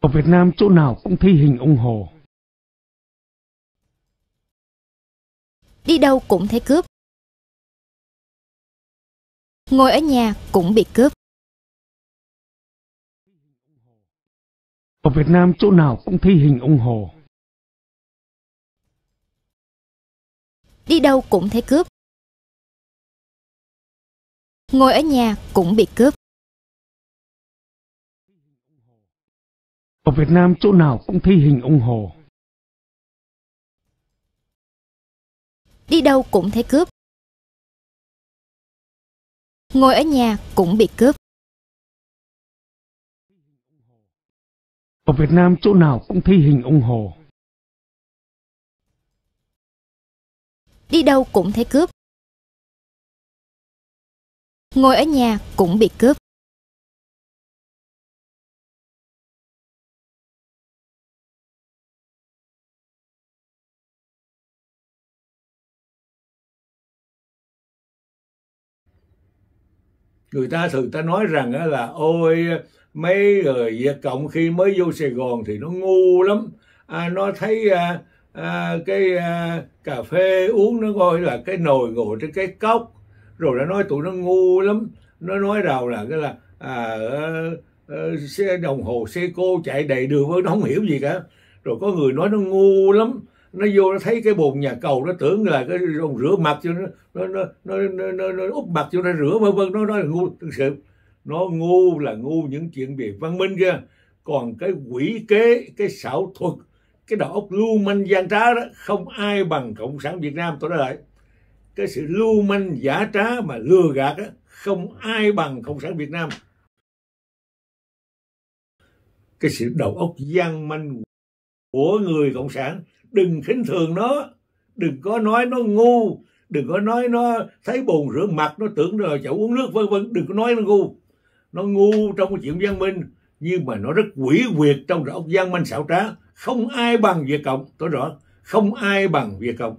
Ở Việt Nam chỗ nào cũng thi hình ông Hồ. Đi đâu cũng thấy cướp. Ngồi ở nhà cũng bị cướp. Ở Việt Nam chỗ nào cũng thi hình ông Hồ. Đi đâu cũng thấy cướp. Ngồi ở nhà cũng bị cướp. Ở Việt Nam chỗ nào cũng thấy hình ông Hồ. Đi đâu cũng thấy cướp. Ngồi ở nhà cũng bị cướp. Ở Việt Nam chỗ nào cũng thấy hình ông Hồ. Đi đâu cũng thấy cướp. Ngồi ở nhà cũng bị cướp. người ta thường ta nói rằng là ôi mấy người Việt Cộng khi mới vô Sài Gòn thì nó ngu lắm à, nó thấy à, à, cái à, cà phê uống nó coi là cái nồi ngồi trên cái cốc rồi nó nói tụi nó ngu lắm nó nói đầu là cái là à, à, xe đồng hồ xe cô chạy đầy đường nó không hiểu gì cả rồi có người nói nó ngu lắm nó vô nó thấy cái bồn nhà cầu nó tưởng là cái ông rửa mặt cho nó nó nó nó, nó, nó, nó úp mặt cho nó rửa vân vân nó nói ngu thực sự nó ngu là ngu những chuyện về văn minh kia còn cái quỷ kế cái xảo thuật cái đầu óc lưu manh gian trá đó không ai bằng cộng sản việt nam tôi nói lại cái sự lưu manh giả trá mà lừa gạt đó, không ai bằng cộng sản việt nam cái sự đầu óc gian manh của người cộng sản đừng khinh thường nó đừng có nói nó ngu đừng có nói nó thấy bồn rửa mặt nó tưởng rồi chậu uống nước vân vân đừng có nói nó ngu nó ngu trong cái chuyện văn minh nhưng mà nó rất quỷ quyệt trong đầu óc gian manh xảo trá không ai bằng việt cộng tôi rõ không ai bằng việt cộng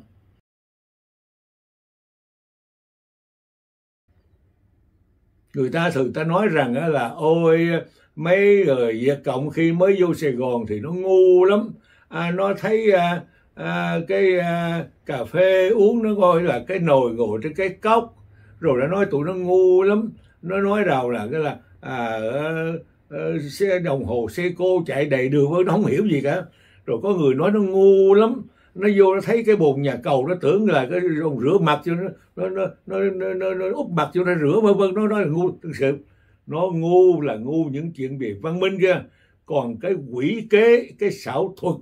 người ta thường ta nói rằng là ôi mấy người việt cộng khi mới vô sài gòn thì nó ngu lắm à, nó thấy à, à, cái à, cà phê uống nó gọi là cái nồi ngồi trên cái cốc rồi nó nói tụi nó ngu lắm nó nói đầu là cái là à, à, xe đồng hồ xe cô chạy đầy đường với nó không hiểu gì cả rồi có người nói nó ngu lắm nó vô nó thấy cái bồn nhà cầu nó tưởng là cái ông rửa mặt cho nó nó nó nó, nó, nó, nó úp mặt cho nó rửa vân vân nó nói là ngu thực sự nó ngu là ngu những chuyện về văn minh kia còn cái quỷ kế cái xảo thuật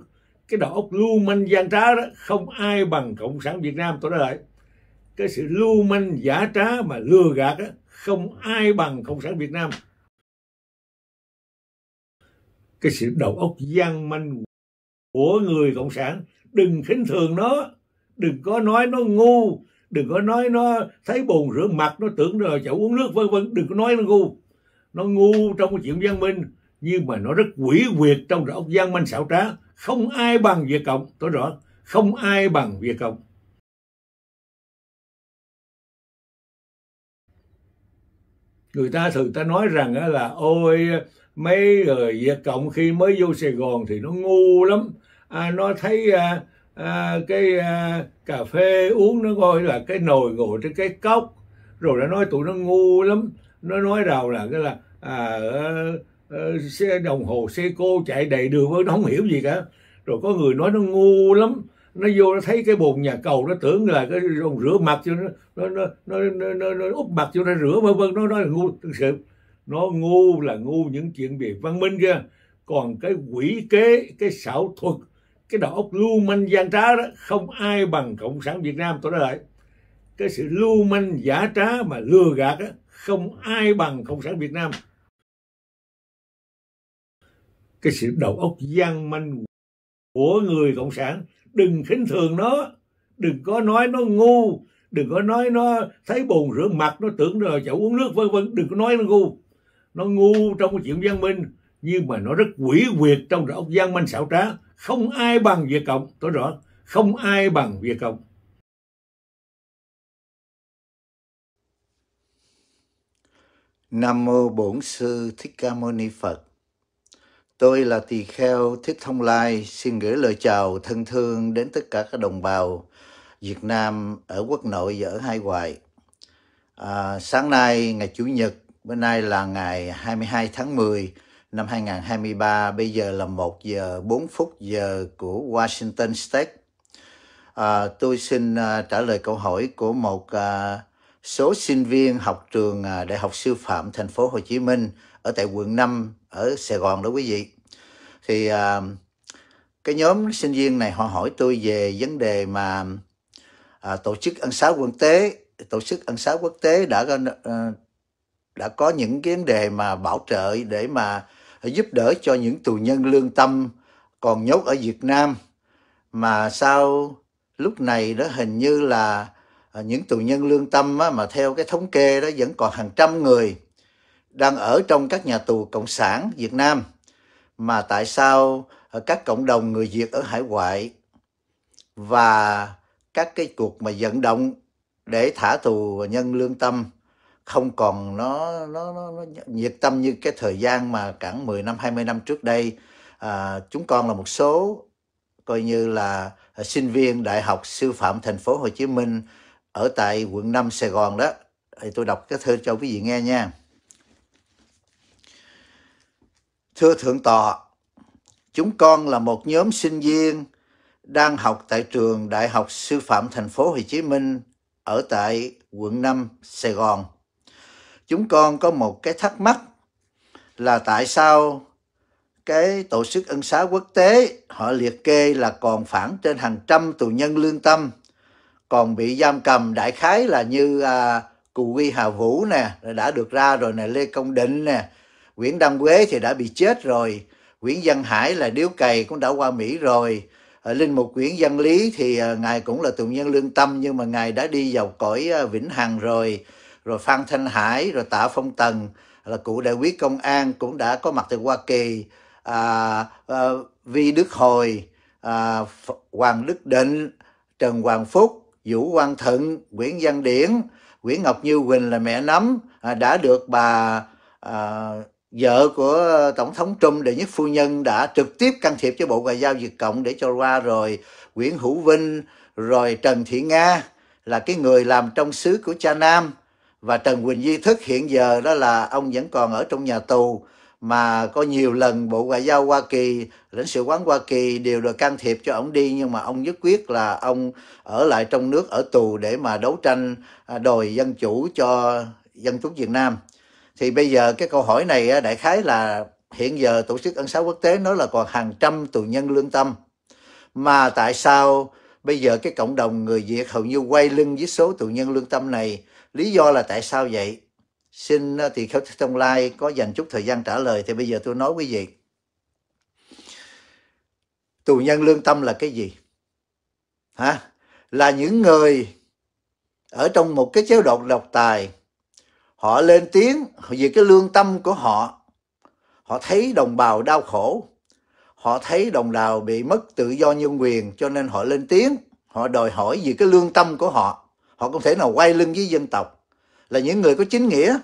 cái đầu óc lưu manh gian trá đó không ai bằng cộng sản việt nam tôi nói lại cái sự lưu manh giả trá mà lừa gạt đó, không ai bằng cộng sản việt nam cái sự đầu óc gian manh của người cộng sản đừng khinh thường nó đừng có nói nó ngu đừng có nói nó thấy bồn rửa mặt nó tưởng rồi chậu uống nước vân vân đừng có nói nó ngu nó ngu trong cái chuyện văn minh nhưng mà nó rất quỷ quyệt trong đầu óc gian manh xảo trá không ai bằng Việt Cộng tôi rõ không ai bằng Việt Cộng người ta thường ta nói rằng là ôi mấy người Việt Cộng khi mới vô Sài Gòn thì nó ngu lắm à, nó thấy à, à, cái à, cà phê uống nó coi là cái nồi ngồi trên cái cốc rồi đã nói tụi nó ngu lắm nó nói đầu là cái là à, Ờ, xe đồng hồ xe cô chạy đầy đường với nó không hiểu gì cả rồi có người nói nó ngu lắm nó vô nó thấy cái bồn nhà cầu nó tưởng là cái rồng rửa mặt cho nó nó nó nó, nó, nó, nó úp mặt cho nó rửa vân vân nó nói là ngu thực sự nó ngu là ngu những chuyện về văn minh kia còn cái quỷ kế cái xảo thuật cái đầu óc lưu manh gian trá đó không ai bằng cộng sản việt nam tôi nói lại cái sự lưu manh giả trá mà lừa gạt đó, không ai bằng cộng sản việt nam cái sự đầu óc gian manh của người cộng sản đừng khinh thường nó đừng có nói nó ngu đừng có nói nó thấy bồn rửa mặt nó tưởng rồi chậu uống nước vân vân đừng có nói nó ngu nó ngu trong cái chuyện văn minh nhưng mà nó rất quỷ quyệt trong đầu óc gian manh xảo trá không ai bằng việt cộng tôi rõ không ai bằng việt cộng Nam mô Bổn sư Thích Ca Mâu Ni Phật. Tôi là Tỳ Kheo Thích Thông Lai, xin gửi lời chào thân thương đến tất cả các đồng bào Việt Nam ở quốc nội và ở hai ngoại À, sáng nay, ngày Chủ nhật, bữa nay là ngày 22 tháng 10 năm 2023, bây giờ là 1 giờ 4 phút giờ của Washington State. À, tôi xin à, trả lời câu hỏi của một à, số sinh viên học trường à, Đại học Sư phạm Thành phố Hồ Chí Minh ở tại quận 5 ở Sài Gòn đó quý vị thì à, cái nhóm sinh viên này họ hỏi tôi về vấn đề mà à, tổ chức ân xá quốc tế tổ chức ân xá quốc tế đã à, đã có những cái vấn đề mà bảo trợ để mà giúp đỡ cho những tù nhân lương tâm còn nhốt ở Việt Nam mà sau lúc này đó hình như là à, những tù nhân lương tâm á, mà theo cái thống kê đó vẫn còn hàng trăm người đang ở trong các nhà tù cộng sản Việt Nam mà tại sao ở các cộng đồng người Việt ở hải ngoại và các cái cuộc mà vận động để thả tù nhân lương tâm không còn nó nó, nó, nó nhiệt tâm như cái thời gian mà khoảng 10 năm 20 năm trước đây à, chúng con là một số coi như là sinh viên đại học sư phạm thành phố Hồ Chí Minh ở tại quận 5 Sài Gòn đó thì tôi đọc cái thơ cho quý vị nghe nha Thưa Thượng tọa, chúng con là một nhóm sinh viên đang học tại trường Đại học Sư phạm Thành phố Hồ Chí Minh ở tại quận 5, Sài Gòn. Chúng con có một cái thắc mắc là tại sao cái tổ chức ân xá quốc tế họ liệt kê là còn phản trên hàng trăm tù nhân lương tâm còn bị giam cầm đại khái là như à, Cù Huy Hà Vũ nè đã được ra rồi nè Lê Công Định nè Nguyễn Đăng Quế thì đã bị chết rồi, Nguyễn Văn Hải là điếu cày cũng đã qua Mỹ rồi, ờ, Linh Mục Nguyễn Văn Lý thì ờ, ngài cũng là tù nhân lương tâm nhưng mà ngài đã đi vào cõi ờ, Vĩnh Hằng rồi, rồi Phan Thanh Hải, rồi Tạ Phong Tần là cụ đại quý công an cũng đã có mặt từ Hoa Kỳ, à, à, Vi Đức Hồi, à, Hoàng Đức Định, Trần Hoàng Phúc, Vũ Quang Thận, Nguyễn Văn Điển, Nguyễn Ngọc Như Quỳnh là mẹ nấm à, đã được bà à, vợ của ờ, tổng thống Trump đệ nhất phu nhân đã trực tiếp can thiệp cho bộ ngoại giao Việt cộng để cho qua rồi Nguyễn Hữu Vinh rồi Trần Thị Nga là cái người làm trong xứ của cha Nam và Trần Quỳnh Di Thức hiện giờ đó là ông vẫn còn ở trong nhà tù mà có nhiều lần Bộ Ngoại giao Hoa Kỳ, lãnh sự quán Hoa Kỳ đều được can thiệp cho ông đi nhưng mà ông nhất quyết là ông ở lại trong nước ở tù để mà đấu tranh à, đòi dân chủ cho dân chúng Việt Nam thì bây giờ cái câu hỏi này đại khái là hiện giờ tổ chức ân xá quốc tế nói là còn hàng trăm tù nhân lương tâm mà tại sao bây giờ cái cộng đồng người Việt hầu như quay lưng với số tù nhân lương tâm này lý do là tại sao vậy xin thì khéo trong lai có dành chút thời gian trả lời thì bây giờ tôi nói quý vị tù nhân lương tâm là cái gì hả là những người ở trong một cái chế độ độc tài họ lên tiếng vì cái lương tâm của họ họ thấy đồng bào đau khổ họ thấy đồng bào bị mất tự do nhân quyền cho nên họ lên tiếng họ đòi hỏi vì cái lương tâm của họ họ không thể nào quay lưng với dân tộc là những người có chính nghĩa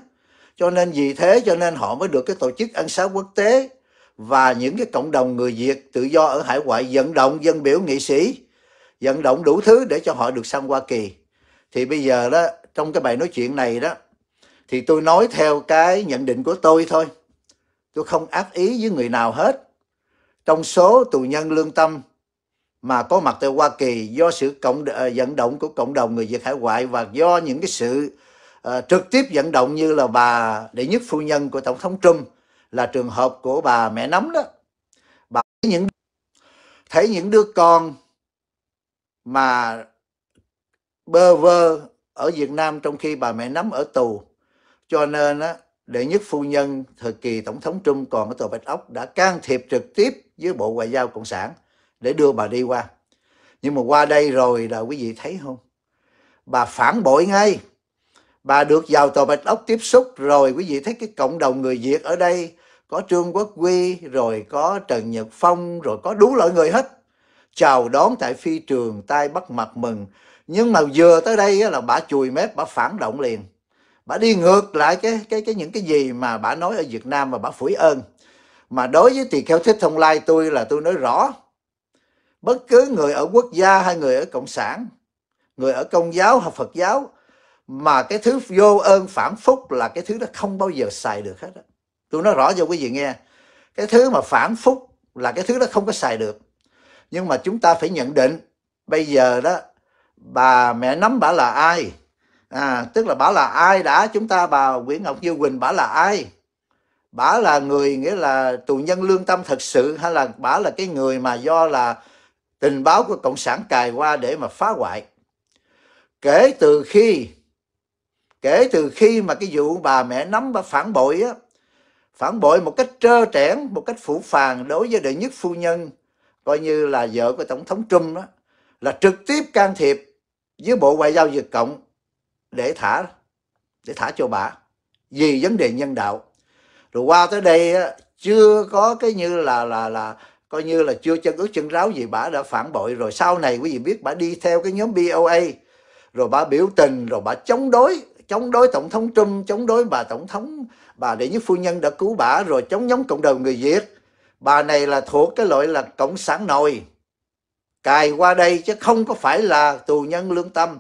cho nên vì thế cho nên họ mới được cái tổ chức ăn sáo quốc tế và những cái cộng đồng người Việt tự do ở hải ngoại vận động dân biểu nghị sĩ vận động đủ thứ để cho họ được sang Hoa Kỳ thì bây giờ đó trong cái bài nói chuyện này đó thì tôi nói theo cái nhận định của tôi thôi tôi không ác ý với người nào hết trong số tù nhân lương tâm mà có mặt tại Hoa Kỳ do sự cộng ờ, vận động của cộng đồng người Việt hải ngoại và do những cái sự uh, trực tiếp vận động như là bà đệ nhất phu nhân của tổng thống Trump là trường hợp của bà mẹ nấm đó bà thấy những thấy những đứa con mà bơ vơ ở Việt Nam trong khi bà mẹ nấm ở tù cho nên á, đệ nhất phu nhân thời kỳ Tổng thống Trung còn ở Tòa Bạch Ốc đã can thiệp trực tiếp với Bộ Ngoại giao Cộng sản để đưa bà đi qua. Nhưng mà qua đây rồi là quý vị thấy không? Bà phản bội ngay. Bà được vào Tòa Bạch Ốc tiếp xúc rồi quý vị thấy cái cộng đồng người Việt ở đây có Trương Quốc Quy, rồi có Trần Nhật Phong, rồi có đủ loại người hết. Chào đón tại phi trường, tay bắt mặt mừng. Nhưng mà vừa tới đây là bà chùi mép, bà phản động liền bà đi ngược lại cái cái cái những cái gì mà bà nói ở Việt Nam và bà phủi ơn mà đối với tỳ kheo thích thông lai tôi là tôi nói rõ bất cứ người ở quốc gia hay người ở cộng sản người ở công giáo hoặc Phật giáo mà cái thứ vô ơn phản phúc là cái thứ đó không bao giờ xài được hết đó. tôi nói rõ cho quý vị nghe cái thứ mà phản phúc là cái thứ đó không có xài được nhưng mà chúng ta phải nhận định bây giờ đó bà mẹ nắm bà là ai à, tức là bả là ai đã chúng ta bà Nguyễn Ngọc Như Quỳnh bả là ai bả là người nghĩa là tù nhân lương tâm thật sự hay là bả là cái người mà do là tình báo của cộng sản cài qua để mà phá hoại kể từ khi kể từ khi mà cái vụ bà mẹ nắm bà phản bội á phản bội một cách trơ trẽn một cách phủ phàng đối với đệ nhất phu nhân coi như là vợ của tổng thống Trump đó là trực tiếp can thiệp với bộ ngoại giao Việt cộng để thả để thả cho bà vì vấn đề nhân đạo rồi qua tới đây chưa có cái như là là là coi như là chưa chân ướt chân ráo gì bà đã phản bội rồi sau này quý vị biết bà đi theo cái nhóm BOA rồi bà biểu tình rồi bà chống đối chống đối tổng thống Trump chống đối bà tổng thống bà đệ nhất phu nhân đã cứu bà rồi chống nhóm cộng đồng người Việt bà này là thuộc cái loại là cộng sản nồi cài qua đây chứ không có phải là tù nhân lương tâm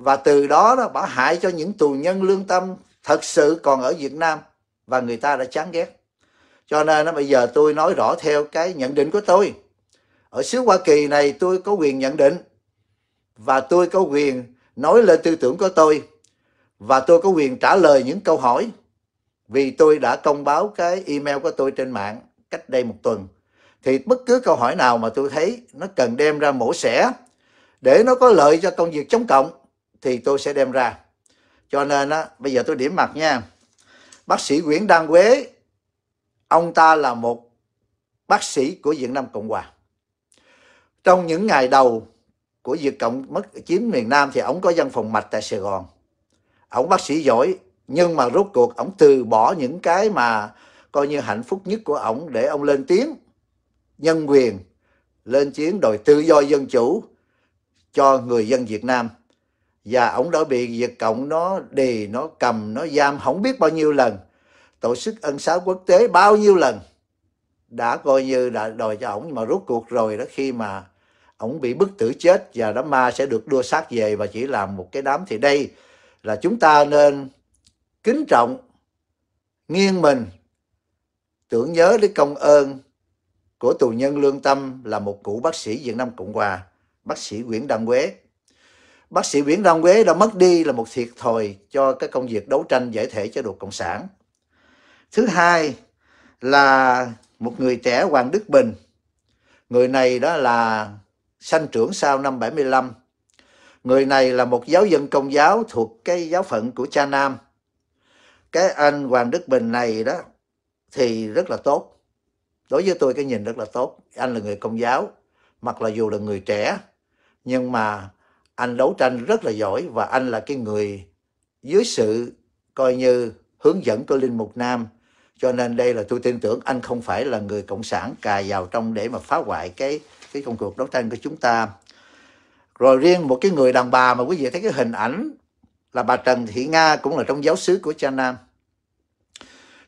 và từ đó đó bà hại cho những tù nhân lương tâm thật sự còn ở Việt Nam và người ta đã chán ghét cho nên nó bây giờ tôi nói rõ theo cái nhận định của tôi ở xứ Hoa Kỳ này tôi có quyền nhận định và tôi có quyền nói lên tư tưởng của tôi và tôi có quyền trả lời những câu hỏi vì tôi đã công báo cái email của tôi trên mạng cách đây một tuần thì bất cứ câu hỏi nào mà tôi thấy nó cần đem ra mổ xẻ để nó có lợi cho công việc chống cộng thì tôi sẽ đem ra cho nên á bây giờ tôi điểm mặt nha bác sĩ Nguyễn Đăng Quế ông ta là một bác sĩ của Việt Nam Cộng Hòa trong những ngày đầu của Việt Cộng mất chiếm miền Nam thì ông có văn phòng mạch tại Sài Gòn ông bác sĩ giỏi nhưng mà rốt cuộc ông từ bỏ những cái mà coi như hạnh phúc nhất của ông để ông lên tiếng nhân quyền lên chiến đòi tự do dân chủ cho người dân Việt Nam và ông đã bị Việt Cộng nó đề nó cầm nó giam không biết bao nhiêu lần tổ chức ân xá quốc tế bao nhiêu lần đã coi như đã đòi cho ổng mà rút cuộc rồi đó khi mà ổng bị bức tử chết và đám ma sẽ được đưa xác về và chỉ làm một cái đám thì đây là chúng ta nên kính trọng nghiêng mình tưởng nhớ đến công ơn của tù nhân lương tâm là một cụ bác sĩ Việt Nam Cộng Hòa bác sĩ Nguyễn Đăng Quế bác sĩ Viễn Đông Quế đã mất đi là một thiệt thòi cho cái công việc đấu tranh giải thể chế độ Cộng sản. Thứ hai là một người trẻ Hoàng Đức Bình. Người này đó là sanh trưởng sau năm 75. Người này là một giáo dân công giáo thuộc cái giáo phận của cha Nam. Cái anh Hoàng Đức Bình này đó thì rất là tốt. Đối với tôi cái nhìn rất là tốt. Anh là người công giáo, mặc là dù là người trẻ, nhưng mà anh đấu tranh rất là giỏi và anh là cái người dưới sự coi như hướng dẫn của Linh Mục Nam. Cho nên đây là tôi tin tưởng anh không phải là người cộng sản cài vào trong để mà phá hoại cái cái công cuộc đấu tranh của chúng ta. Rồi riêng một cái người đàn bà mà quý vị thấy cái hình ảnh là bà Trần Thị Nga cũng là trong giáo sứ của cha Nam.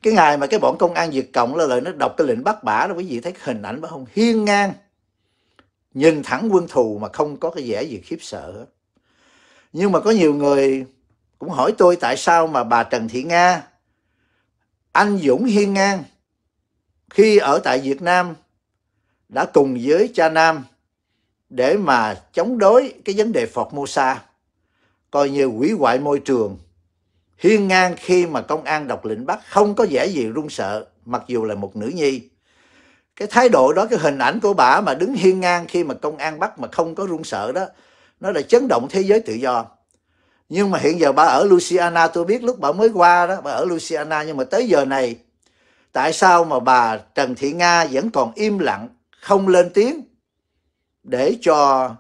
Cái ngày mà cái bọn công an Việt Cộng là lời nó đọc cái lệnh bắt bả đó quý vị thấy hình ảnh bà không hiên ngang nhìn thẳng quân thù mà không có cái vẻ gì khiếp sợ nhưng mà có nhiều người cũng hỏi tôi tại sao mà bà Trần Thị Nga anh Dũng Hiên Ngang khi ở tại Việt Nam đã cùng với cha Nam để mà chống đối cái vấn đề Phọt Mô Sa coi như quỷ hoại môi trường hiên ngang khi mà công an độc lệnh bắt không có vẻ gì run sợ mặc dù là một nữ nhi cái thái độ đó cái hình ảnh của bà mà đứng hiên ngang khi mà công an bắt mà không có run sợ đó nó là chấn động thế giới tự do nhưng mà hiện giờ bà ở Louisiana tôi biết lúc bà mới qua đó bà ở Louisiana nhưng mà tới giờ này tại sao mà bà Trần Thị Nga vẫn còn im lặng không lên tiếng để cho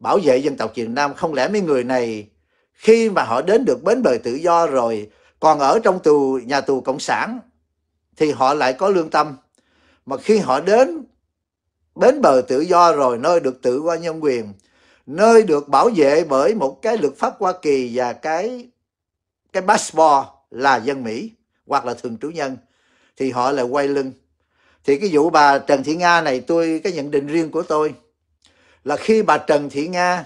bảo vệ dân tộc Việt Nam không lẽ mấy người này khi mà họ đến được bến bờ tự do rồi còn ở trong tù nhà tù cộng sản thì họ lại có lương tâm mà khi họ đến bến bờ tự do rồi nơi được tự qua nhân quyền nơi được bảo vệ bởi một cái luật pháp Hoa Kỳ và cái cái passport là dân Mỹ hoặc là thường trú nhân thì họ là quay lưng thì cái vụ bà Trần Thị Nga này tôi cái nhận định riêng của tôi là khi bà Trần Thị Nga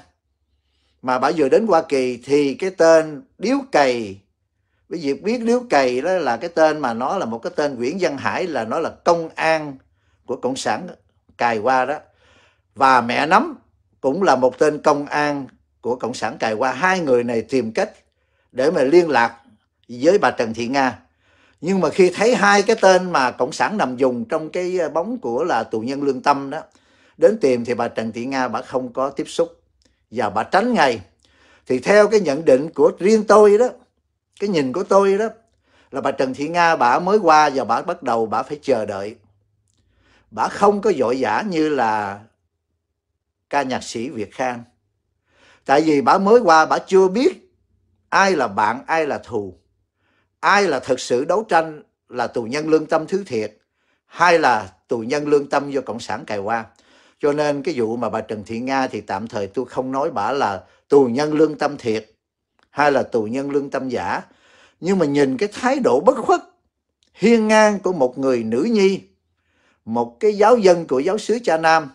mà bà vừa đến Hoa Kỳ thì cái tên điếu cày cái việc biết liếu cày đó là cái tên mà nó là một cái tên Nguyễn Văn Hải là nó là công an của cộng sản cài qua đó và mẹ nắm cũng là một tên công an của cộng sản cài qua hai người này tìm cách để mà liên lạc với bà Trần Thị Nga nhưng mà khi thấy hai cái tên mà cộng sản nằm dùng trong cái bóng của là tù nhân lương tâm đó đến tìm thì bà Trần Thị Nga bà không có tiếp xúc và bà tránh ngay thì theo cái nhận định của riêng tôi đó cái nhìn của tôi đó là bà Trần Thị Nga bà mới qua và bà bắt đầu bà phải chờ đợi bà không có vội vã như là ca nhạc sĩ Việt Khang tại vì bà mới qua bà chưa biết ai là bạn ai là thù ai là thực sự đấu tranh là tù nhân lương tâm thứ thiệt hay là tù nhân lương tâm do cộng sản cài qua cho nên cái vụ mà bà Trần Thị Nga thì tạm thời tôi không nói bà là tù nhân lương tâm thiệt hay là tù nhân lương tâm giả. Nhưng mà nhìn cái thái độ bất khuất, hiên ngang của một người nữ nhi, một cái giáo dân của giáo sứ cha nam,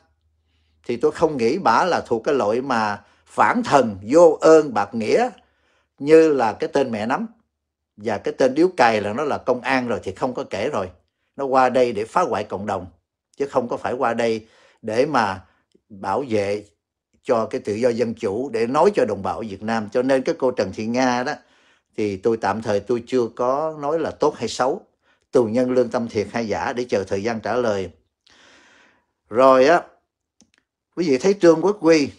thì tôi không nghĩ bà là thuộc cái loại mà phản thần, vô ơn, bạc nghĩa như là cái tên mẹ nắm. Và cái tên điếu cày là nó là công an rồi thì không có kể rồi. Nó qua đây để phá hoại cộng đồng, chứ không có phải qua đây để mà bảo vệ cho cái tự do dân chủ để nói cho đồng bào Việt Nam cho nên cái cô Trần Thị Nga đó thì tôi tạm thời tôi chưa có nói là tốt hay xấu tù nhân lương tâm thiệt hay giả để chờ thời gian trả lời rồi á quý vị thấy Trương Quốc Quy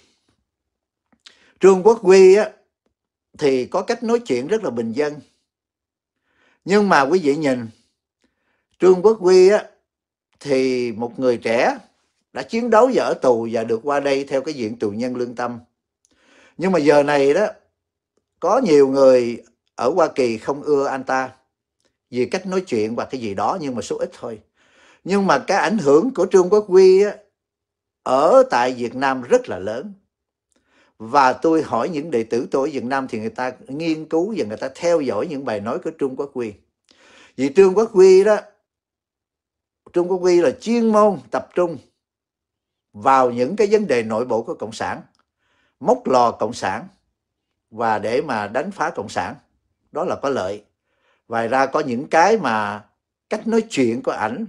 Trương Quốc Quy á thì có cách nói chuyện rất là bình dân nhưng mà quý vị nhìn Trương Quốc Quy á thì một người trẻ đã chiến đấu và ở tù và được qua đây theo cái diện tù nhân lương tâm nhưng mà giờ này đó có nhiều người ở Hoa Kỳ không ưa anh ta vì cách nói chuyện và cái gì đó nhưng mà số ít thôi nhưng mà cái ảnh hưởng của Trương Quốc Huy á, ở tại Việt Nam rất là lớn và tôi hỏi những đệ tử tôi ở Việt Nam thì người ta nghiên cứu và người ta theo dõi những bài nói của Trung Quốc Huy vì Trương Quốc Huy đó Trung Quốc Huy là chuyên môn tập trung vào những cái vấn đề nội bộ của cộng sản móc lò cộng sản và để mà đánh phá cộng sản đó là có lợi ngoài ra có những cái mà cách nói chuyện của ảnh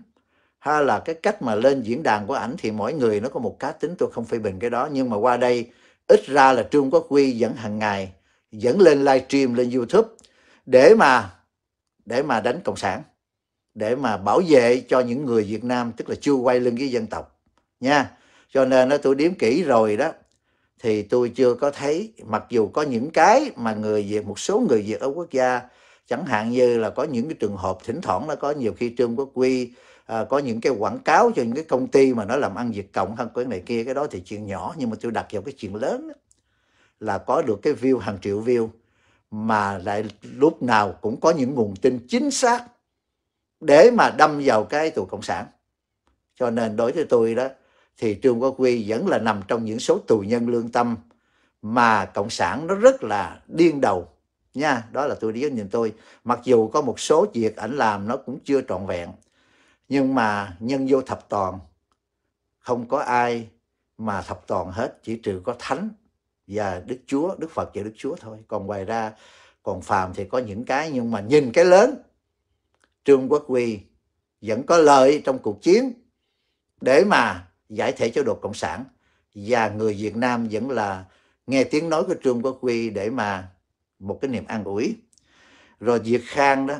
hay là cái cách mà lên diễn đàn của ảnh thì mỗi người nó có một cá tính tôi không phê bình cái đó nhưng mà qua đây ít ra là Trương Quốc Huy vẫn hàng ngày vẫn lên livestream lên YouTube để mà để mà đánh cộng sản để mà bảo vệ cho những người Việt Nam tức là chưa quay lưng với dân tộc nha cho nên tôi đếm kỹ rồi đó thì tôi chưa có thấy mặc dù có những cái mà người việt một số người việt ở quốc gia chẳng hạn như là có những cái trường hợp thỉnh thoảng nó có nhiều khi trương quốc quy à, có những cái quảng cáo cho những cái công ty mà nó làm ăn việt cộng hơn cái này kia cái đó thì chuyện nhỏ nhưng mà tôi đặt vào cái chuyện lớn đó, là có được cái view hàng triệu view mà lại lúc nào cũng có những nguồn tin chính xác để mà đâm vào cái tù cộng sản cho nên đối với tôi đó thì Trương Quốc Huy vẫn là nằm trong những số tù nhân lương tâm mà cộng sản nó rất là điên đầu nha đó là tôi đi nhìn tôi mặc dù có một số việc ảnh làm nó cũng chưa trọn vẹn nhưng mà nhân vô thập toàn không có ai mà thập toàn hết chỉ trừ có thánh và đức chúa đức phật và đức chúa thôi còn ngoài ra còn phàm thì có những cái nhưng mà nhìn cái lớn trương quốc huy vẫn có lợi trong cuộc chiến để mà giải thể chế độ cộng sản và người Việt Nam vẫn là nghe tiếng nói của Trương Quốc Huy để mà một cái niềm an ủi rồi Việt Khang đó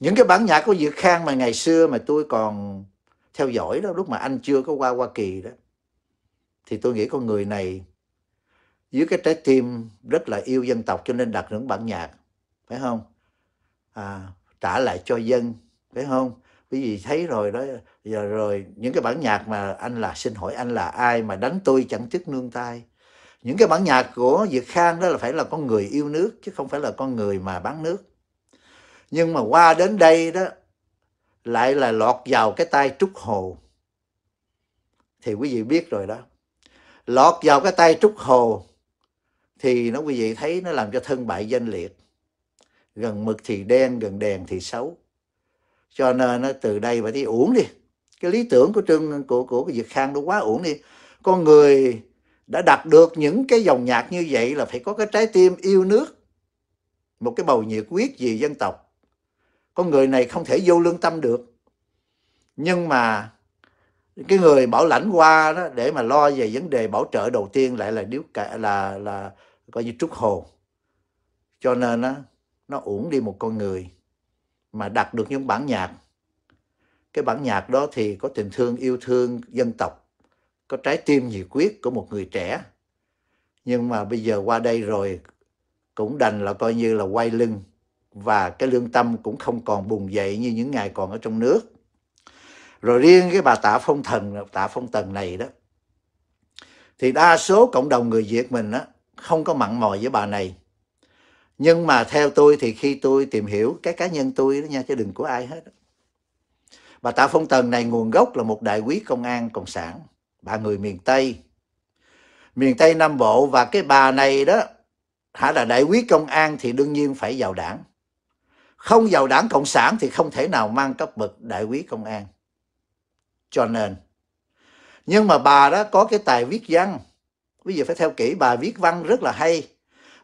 những cái bản nhạc của Việt Khang mà ngày xưa mà tôi còn theo dõi đó lúc mà anh chưa có qua Hoa Kỳ đó thì tôi nghĩ con người này dưới cái trái tim rất là yêu dân tộc cho nên đặt những bản nhạc phải không à, trả lại cho dân phải không quý vị thấy rồi đó giờ rồi những cái bản nhạc mà anh là xin hỏi anh là ai mà đánh tôi chẳng chức nương tay những cái bản nhạc của Việt Khang đó là phải là con người yêu nước chứ không phải là con người mà bán nước nhưng mà qua đến đây đó lại là lọt vào cái tay Trúc Hồ thì quý vị biết rồi đó lọt vào cái tay Trúc Hồ thì nó quý vị thấy nó làm cho thân bại danh liệt gần mực thì đen gần đèn thì xấu cho nên nó từ đây bà đi uổng đi cái lý tưởng của trương của của cái Việt Khang nó quá uổng đi con người đã đạt được những cái dòng nhạc như vậy là phải có cái trái tim yêu nước một cái bầu nhiệt huyết vì dân tộc con người này không thể vô lương tâm được nhưng mà cái người bảo lãnh qua đó để mà lo về vấn đề bảo trợ đầu tiên lại là điếu cả là là coi như trúc hồ cho nên nó nó uổng đi một con người mà đặt được những bản nhạc cái bản nhạc đó thì có tình thương yêu thương dân tộc có trái tim nhiệt quyết của một người trẻ nhưng mà bây giờ qua đây rồi cũng đành là coi như là quay lưng và cái lương tâm cũng không còn bùng dậy như những ngày còn ở trong nước rồi riêng cái bà tạ phong thần tạ phong tần này đó thì đa số cộng đồng người việt mình á không có mặn mòi với bà này nhưng mà theo tôi thì khi tôi tìm hiểu cái cá nhân tôi đó nha chứ đừng của ai hết bà tạ phong tần này nguồn gốc là một đại quý công an cộng sản bà người miền tây miền tây nam bộ và cái bà này đó hả là đại quý công an thì đương nhiên phải vào đảng không vào đảng cộng sản thì không thể nào mang cấp bậc đại quý công an cho nên nhưng mà bà đó có cái tài viết văn bây giờ phải theo kỹ bà viết văn rất là hay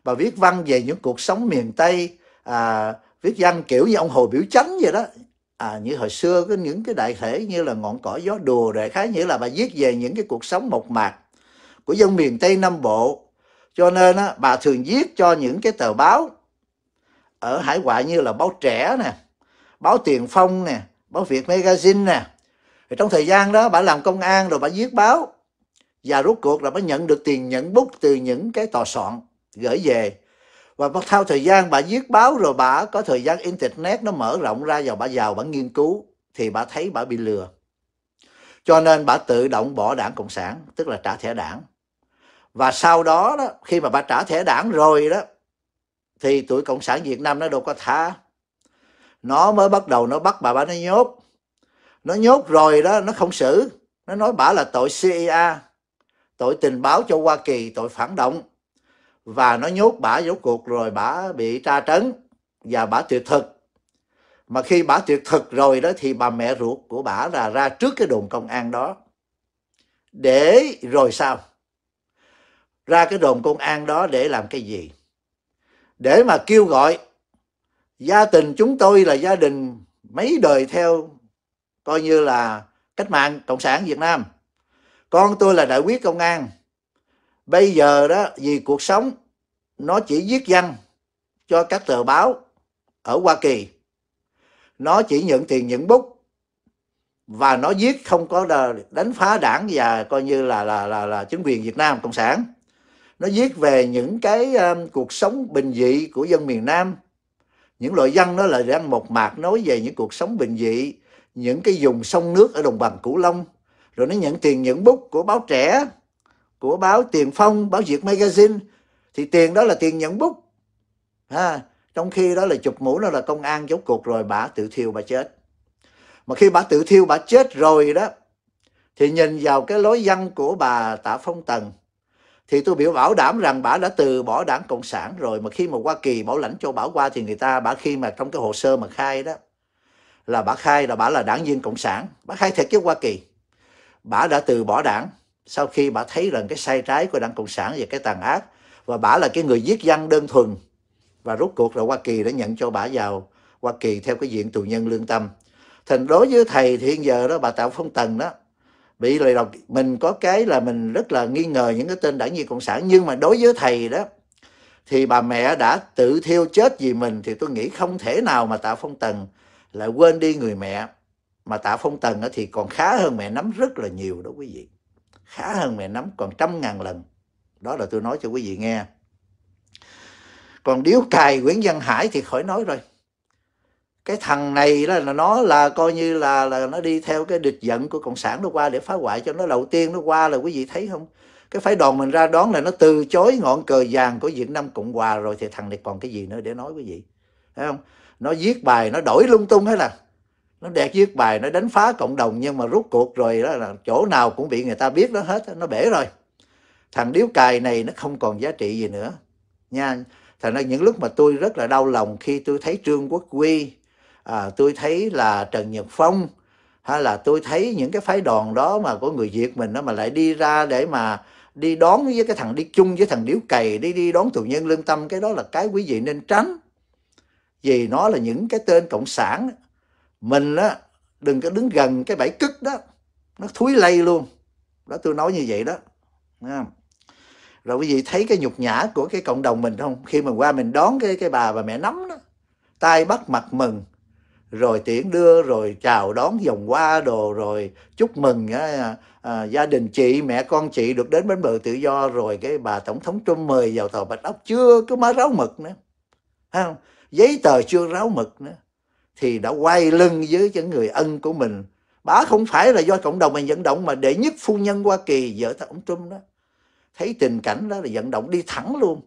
bà viết văn về những cuộc sống miền tây à, viết văn kiểu như ông hồ biểu chánh vậy đó à, như hồi xưa có những cái đại thể như là ngọn cỏ gió đùa đại khái nghĩa là bà viết về những cái cuộc sống mộc mạc của dân miền tây nam bộ cho nên á, bà thường viết cho những cái tờ báo ở hải ngoại như là báo trẻ nè báo tiền phong nè báo việt magazine nè thì trong thời gian đó bà làm công an rồi bà viết báo và rốt cuộc là bà nhận được tiền nhận bút từ những cái tòa soạn gửi về và bắt theo thời gian bà viết báo rồi bà có thời gian internet nó mở rộng ra và bà giàu bà nghiên cứu thì bà thấy bà bị lừa cho nên bà tự động bỏ đảng cộng sản tức là trả thẻ đảng và sau đó, đó khi mà bà trả thẻ đảng rồi đó thì tuổi cộng sản việt nam nó đâu có tha nó mới bắt đầu nó bắt bà bà nó nhốt nó nhốt rồi đó nó không xử nó nói bà là tội CIA tội tình báo cho Hoa Kỳ tội phản động và nó nhốt bả rốt cuộc rồi bả bị tra trấn và bả tuyệt thực mà khi bả tuyệt thực rồi đó thì bà mẹ ruột của bả là ra trước cái đồn công an đó để rồi sao ra cái đồn công an đó để làm cái gì để mà kêu gọi gia đình chúng tôi là gia đình mấy đời theo coi như là cách mạng cộng sản việt nam con tôi là đại quý công an bây giờ đó vì cuộc sống nó chỉ viết văn cho các tờ báo ở Hoa Kỳ nó chỉ nhận tiền nhận bút và nó viết không có đánh phá đảng và coi như là là là, là chính quyền Việt Nam cộng sản nó viết về những cái um, cuộc sống bình dị của dân miền Nam những loại văn nó là văn một mạc nói về những cuộc sống bình dị những cái vùng sông nước ở đồng bằng cửu long rồi nó nhận tiền nhận bút của báo trẻ của báo Tiền Phong, báo Việt Magazine thì tiền đó là tiền nhận bút. ha. trong khi đó là chụp mũ nó là công an chốt cuộc rồi bà tự thiêu bà chết. Mà khi bà tự thiêu bà chết rồi đó thì nhìn vào cái lối văn của bà Tạ Phong Tần thì tôi biểu bảo đảm rằng bà đã từ bỏ đảng cộng sản rồi mà khi mà hoa kỳ bảo lãnh cho bà qua thì người ta bà khi mà trong cái hồ sơ mà khai đó là bà khai là bà là đảng viên cộng sản bà khai thiệt với hoa kỳ bà đã từ bỏ đảng sau khi bà thấy rằng cái sai trái của đảng cộng sản và cái tàn ác và bà là cái người giết dân đơn thuần và rút cuộc là hoa kỳ đã nhận cho bà vào hoa kỳ theo cái diện tù nhân lương tâm thành đối với thầy thì hiện giờ đó bà tạo phong tần đó bị lời đọc mình có cái là mình rất là nghi ngờ những cái tên đảng viên cộng sản nhưng mà đối với thầy đó thì bà mẹ đã tự thiêu chết vì mình thì tôi nghĩ không thể nào mà tạ phong tần lại quên đi người mẹ mà tạ phong tần thì còn khá hơn mẹ nắm rất là nhiều đó quý vị khá hơn mẹ nấm còn trăm ngàn lần đó là tôi nói cho quý vị nghe còn điếu cày Nguyễn Văn Hải thì khỏi nói rồi cái thằng này đó là nó là coi như là là nó đi theo cái địch giận của cộng sản nó qua để phá hoại cho nó đầu tiên nó qua là quý vị thấy không cái phái đoàn mình ra đón là nó từ chối ngọn cờ vàng của Việt Nam Cộng Hòa rồi thì thằng này còn cái gì nữa để nói quý vị thấy không nó viết bài nó đổi lung tung hết là nó đẹp viết bài nó đánh phá cộng đồng nhưng mà rút cuộc rồi đó là chỗ nào cũng bị người ta biết nó hết nó bể rồi thằng điếu cày này nó không còn giá trị gì nữa nha thành ra những lúc mà tôi rất là đau lòng khi tôi thấy trương quốc quy à, tôi thấy là trần nhật phong hay là tôi thấy những cái phái đoàn đó mà của người việt mình nó mà lại đi ra để mà đi đón với cái thằng đi chung với thằng điếu cày đi đi đón tù nhân lương tâm cái đó là cái quý vị nên tránh vì nó là những cái tên cộng sản mình á đừng có đứng gần cái bãi cứt đó nó thúi lây luôn đó tôi nói như vậy đó rồi quý vị thấy cái nhục nhã của cái cộng đồng mình không khi mà qua mình đón cái cái bà và mẹ nắm đó tay bắt mặt mừng rồi tiễn đưa rồi chào đón vòng qua đồ rồi chúc mừng à, à, gia đình chị mẹ con chị được đến bến bờ tự do rồi cái bà tổng thống Trump mời vào tàu bạch ốc chưa có má ráo mực nữa không giấy tờ chưa ráo mực nữa thì đã quay lưng với những người ân của mình bà không phải là do cộng đồng mình vận động mà đệ nhất phu nhân hoa kỳ vợ Tổng trump đó thấy tình cảnh đó là vận động đi thẳng luôn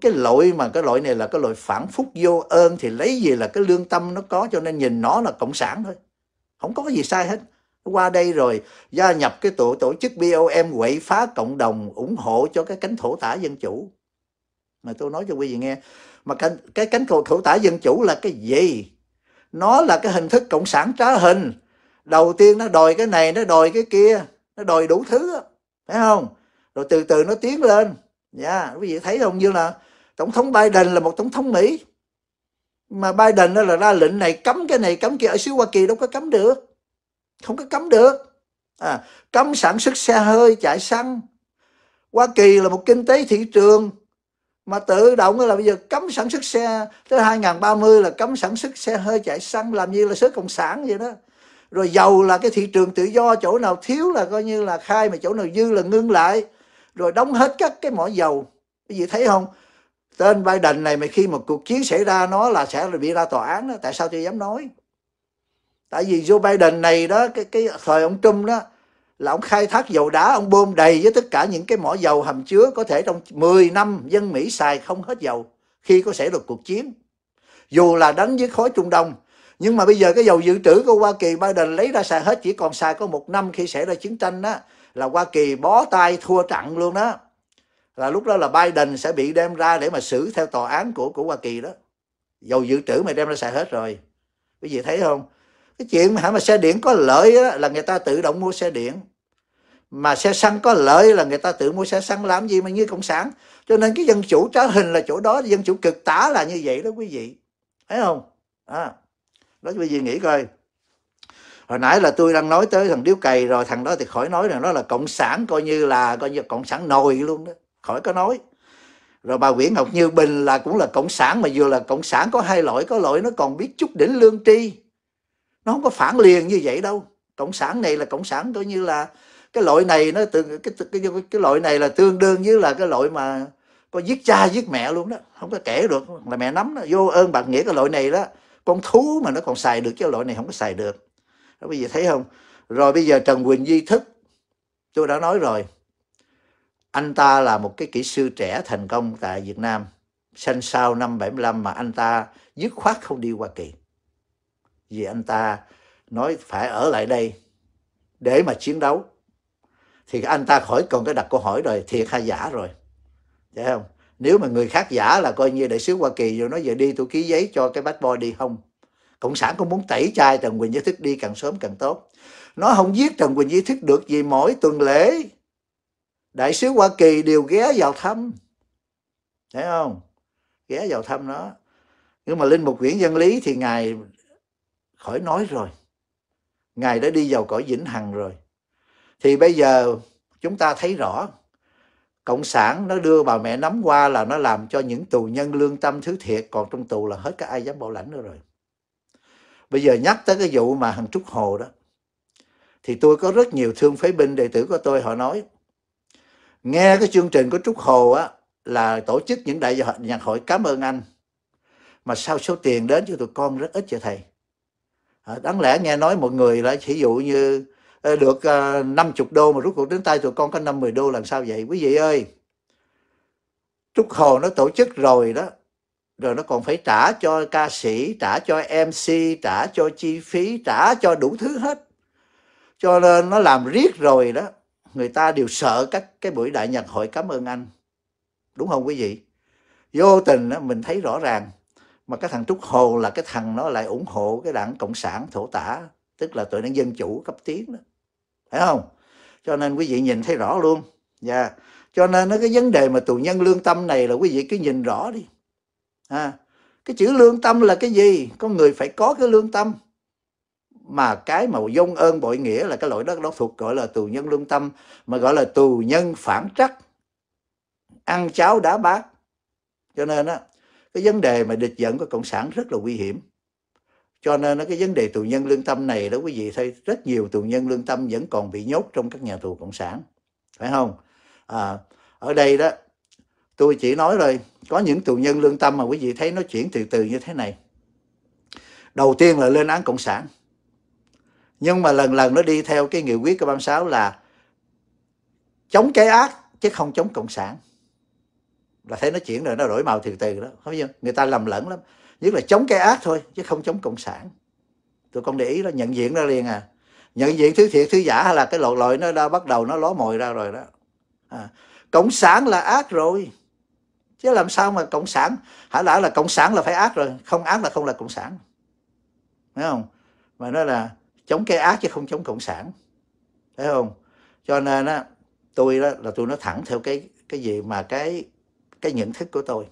cái lỗi mà cái lỗi này là cái lỗi phản phúc vô ơn thì lấy gì là cái lương tâm nó có cho nên nhìn nó là cộng sản thôi không có gì sai hết qua đây rồi gia nhập cái tổ tổ chức BOM quậy phá cộng đồng ủng hộ cho cái cánh thổ tả dân chủ mà tôi nói cho quý vị nghe mà cái, cái cánh thổ tả dân chủ là cái gì nó là cái hình thức cộng sản trá hình đầu tiên nó đòi cái này nó đòi cái kia nó đòi đủ thứ phải không rồi từ từ nó tiến lên nha dạ, yeah. quý vị thấy không như là tổng thống biden là một tổng thống mỹ mà biden nó là ra lệnh này cấm cái này cấm kia ở xứ hoa kỳ đâu có cấm được không có cấm được à, cấm sản xuất xe hơi chạy xăng hoa kỳ là một kinh tế thị trường mà tự động là bây giờ cấm sản xuất xe tới 2030 là cấm sản xuất xe hơi chạy xăng làm như là xứ cộng sản vậy đó rồi dầu là cái thị trường tự do chỗ nào thiếu là coi như là khai mà chỗ nào dư là ngưng lại rồi đóng hết các cái mỏ dầu cái gì thấy không tên Biden này mà khi mà cuộc chiến xảy ra nó là sẽ là bị ra tòa án đó tại sao tôi dám nói tại vì Joe Biden này đó cái cái thời ông Trump đó là ông khai thác dầu đá, ông bơm đầy với tất cả những cái mỏ dầu hầm chứa có thể trong 10 năm dân Mỹ xài không hết dầu khi có xảy ra cuộc chiến. Dù là đánh với khối Trung Đông, nhưng mà bây giờ cái dầu dự trữ của Hoa Kỳ Biden lấy ra xài hết chỉ còn xài có một năm khi xảy ra chiến tranh đó là Hoa Kỳ bó tay thua trận luôn đó. Là lúc đó là Biden sẽ bị đem ra để mà xử theo tòa án của của Hoa Kỳ đó. Dầu dự trữ mày đem ra xài hết rồi. Quý vị thấy không? cái chuyện mà, mà xe điện có lợi á, là người ta tự động mua xe điện mà xe xăng có lợi là người ta tự mua xe xăng làm gì mà như cộng sản cho nên cái dân chủ trá hình là chỗ đó dân chủ cực tả là như vậy đó quý vị thấy không à, đó quý vị nghĩ coi hồi nãy là tôi đang nói tới thằng điếu cày rồi thằng đó thì khỏi nói rằng nó là cộng sản coi như là coi như cộng sản nồi luôn đó khỏi có nói rồi bà Nguyễn Ngọc Như Bình là cũng là cộng sản mà vừa là cộng sản có hai loại có loại nó còn biết chút đỉnh lương tri nó không có phản liền như vậy đâu cộng sản này là cộng sản coi như là cái loại này nó từ cái, cái cái cái loại này là tương đương với là cái loại mà có giết cha giết mẹ luôn đó không có kể được là mẹ nắm đó. vô ơn bạc nghĩa cái loại này đó con thú mà nó còn xài được chứ loại này không có xài được đó, bây giờ thấy không rồi bây giờ Trần Quỳnh Di thức tôi đã nói rồi anh ta là một cái kỹ sư trẻ thành công tại Việt Nam sanh sau năm 75 mà anh ta dứt khoát không đi Hoa Kỳ vì anh ta nói phải ở lại đây để mà chiến đấu thì anh ta khỏi còn cái đặt câu hỏi rồi thiệt hay giả rồi thấy dạ không nếu mà người khác giả là coi như đại sứ hoa kỳ rồi nói giờ đi tôi ký giấy cho cái bad boy đi không cộng sản cũng muốn tẩy chay trần quỳnh giới thức đi càng sớm càng tốt nó không giết trần quỳnh giới thức được vì mỗi tuần lễ đại sứ hoa kỳ đều ghé vào thăm thấy không ghé vào thăm nó nhưng mà linh mục nguyễn văn lý thì ngài khỏi nói rồi ngài đã đi vào cõi vĩnh hằng rồi thì bây giờ chúng ta thấy rõ cộng sản nó đưa bà mẹ nắm qua là nó làm cho những tù nhân lương tâm thứ thiệt còn trong tù là hết cả ai dám bảo lãnh nữa rồi bây giờ nhắc tới cái vụ mà thằng trúc hồ đó thì tôi có rất nhiều thương phế binh đệ tử của tôi họ nói nghe cái chương trình của trúc hồ á là tổ chức những đại nhạc hội cảm ơn anh mà sao số tiền đến cho tụi con rất ít vậy thầy À, đáng lẽ nghe nói một người lại ví dụ như ờ, được uh, ờ, 50 đô mà rút cuộc đến tay tụi con có 50 đô làm sao vậy quý vị ơi Trúc Hồ nó tổ chức rồi đó rồi nó còn phải trả cho ca sĩ trả cho MC trả cho chi phí trả cho đủ thứ hết cho nên nó làm riết rồi đó người ta đều sợ các cái buổi đại nhạc hội cảm ơn anh đúng không quý vị vô tình mình thấy rõ ràng mà cái thằng trúc hồ là cái thằng nó lại ủng hộ cái đảng cộng sản thổ tả tức là tụi nó dân chủ cấp tiến đó phải không cho nên quý vị nhìn thấy rõ luôn và dạ. yeah. cho nên nó cái vấn đề mà tù nhân lương tâm này là quý vị cứ nhìn rõ đi à, cái chữ lương tâm là cái gì con người phải có cái lương tâm mà cái mà dông ơn bội nghĩa là cái loại đó nó thuộc gọi là tù nhân lương tâm mà gọi là tù nhân phản trắc ăn cháo đá bát cho nên á cái vấn đề mà địch dẫn của cộng sản rất là nguy hiểm cho nên cái vấn đề tù nhân lương tâm này đó quý vị thấy rất nhiều tù nhân lương tâm vẫn còn bị nhốt trong các nhà tù cộng sản phải không à, ở đây đó tôi chỉ nói rồi có những tù nhân lương tâm mà quý vị thấy nó chuyển từ từ như thế này đầu tiên là lên án cộng sản nhưng mà lần lần nó đi theo cái nghị quyết của 36 là chống cái ác chứ không chống cộng sản là thấy nó chuyển rồi nó đổi màu từ từ đó không biết người ta lầm lẫn lắm nhất là chống cái ác thôi chứ không chống cộng sản tôi con để ý nó nhận diện ra liền à nhận diện thứ thiệt thứ giả hay là cái lộn lội nó đã bắt đầu nó ló mồi ra rồi đó à, cộng sản là ác rồi chứ làm sao mà cộng sản hả đã là cộng sản là phải ác rồi không ác là không là cộng sản thấy không mà nó là chống cái ác chứ không chống cộng sản thấy không cho nên á tôi đó là tôi nó thẳng theo cái cái gì mà cái cái nhận thức của tôi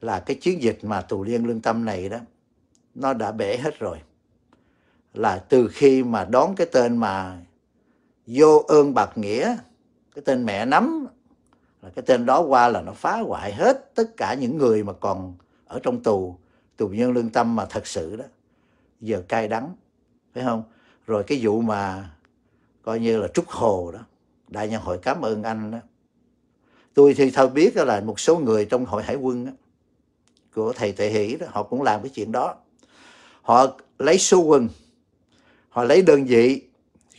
là cái chiến dịch mà tù liên lương tâm này đó nó đã bể hết rồi là từ khi mà đón cái tên mà vô ơn bạc nghĩa cái tên mẹ nắm là cái tên đó qua là nó phá hoại hết tất cả những người mà còn ở trong tù tù nhân lương tâm mà thật sự đó giờ cay đắng phải không rồi cái vụ mà coi như là trúc hồ đó đại nhân hội cảm ơn anh đó tôi thì thôi biết là một số người trong hội hải quân của thầy Tệ Hỷ đó, họ cũng làm cái chuyện đó họ lấy số quân họ lấy đơn vị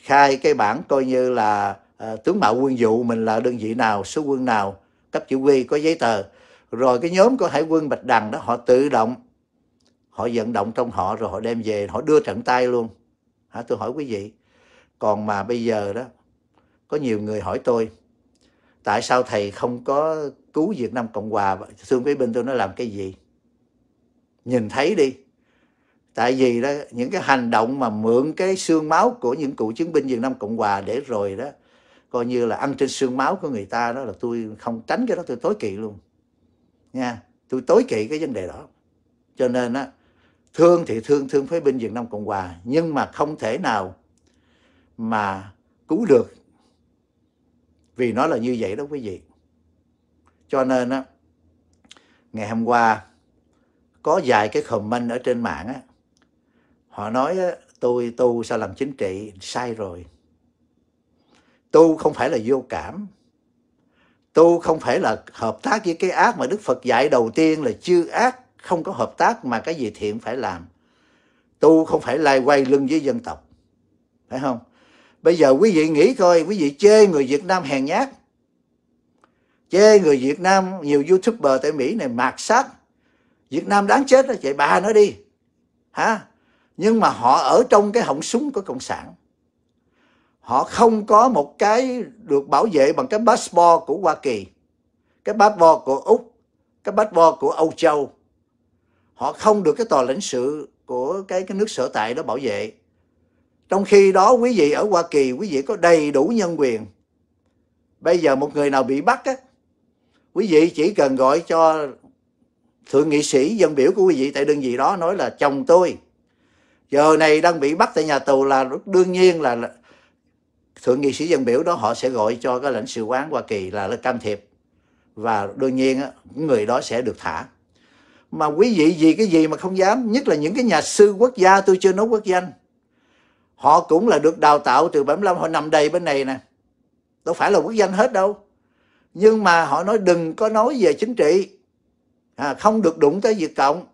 khai cái bản coi như là à, tướng mạo quân vụ mình là đơn vị nào số quân nào cấp chỉ huy có giấy tờ rồi cái nhóm của hải quân bạch đằng đó họ tự động họ vận động trong họ rồi họ đem về họ đưa trận tay luôn hả tôi hỏi quý vị còn mà bây giờ đó có nhiều người hỏi tôi tại sao thầy không có cứu Việt Nam Cộng Hòa Sương Quý Binh tôi nói làm cái gì nhìn thấy đi tại vì đó những cái hành động mà mượn cái xương máu của những cựu chiến binh Việt Nam Cộng Hòa để rồi đó coi như là ăn trên xương máu của người ta đó là tôi không tránh cái đó tôi tối kỵ luôn nha tôi tối kỵ cái vấn đề đó cho nên á thương thì thương thương phế binh Việt Nam Cộng Hòa nhưng mà không thể nào mà cứu được vì nó là như vậy đó quý vị. Cho nên á, ngày hôm qua có vài cái comment ở trên mạng á, họ nói á, tôi tu sao làm chính trị sai rồi. Tu không phải là vô cảm. Tu không phải là hợp tác với cái ác mà Đức Phật dạy đầu tiên là chư ác không có hợp tác mà cái gì thiện phải làm. Tu không phải lai quay lưng với dân tộc. Phải không? Bây giờ quý vị nghĩ coi, quý vị chê người Việt Nam hèn nhát. Chê người Việt Nam, nhiều YouTuber tại Mỹ này mạt sát. Việt Nam đáng chết đó, chạy bà nó đi. Hả? Nhưng mà họ ở trong cái họng súng của Cộng sản. Họ không có một cái được bảo vệ bằng cái passport của Hoa Kỳ, cái passport của Úc, cái passport của Âu Châu. Họ không được cái tòa lãnh sự của cái cái nước sở tại đó bảo vệ trong khi đó quý vị ở Hoa Kỳ quý vị có đầy đủ nhân quyền. Bây giờ một người nào bị bắt á, quý vị chỉ cần gọi cho thượng nghị sĩ dân biểu của quý vị tại đơn vị đó nói là chồng tôi giờ này đang bị bắt tại nhà tù là đương nhiên là thượng nghị sĩ dân biểu đó họ sẽ gọi cho cái lãnh sự quán Hoa Kỳ là, can thiệp và đương nhiên người đó sẽ được thả mà quý vị vì cái gì mà không dám nhất là những cái nhà sư quốc gia tôi chưa nói quốc danh họ cũng là được đào tạo từ 75 họ nằm đầy bên này nè đâu phải là quốc danh hết đâu nhưng mà họ nói đừng có nói về chính trị à, không được đụng tới Việt Cộng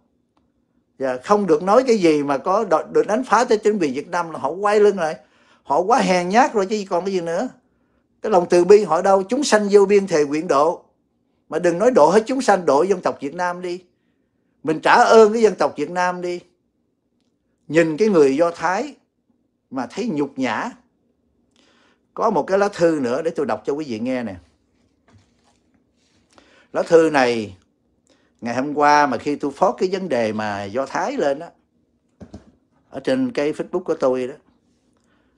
và không được nói cái gì mà có được đánh phá tới chính quyền Việt Nam là họ quay lưng lại họ quá hèn nhát rồi chứ còn cái gì nữa cái lòng từ bi họ đâu chúng sanh vô biên thề nguyện độ mà đừng nói độ hết chúng sanh độ dân tộc Việt Nam đi mình trả ơn cái dân tộc Việt Nam đi nhìn cái người Do Thái mà thấy nhục nhã. Có một cái lá thư nữa để tôi đọc cho quý vị nghe nè. Lá thư này ngày hôm qua mà khi tôi phó cái vấn đề mà Do Thái lên đó ở trên cái Facebook của tôi đó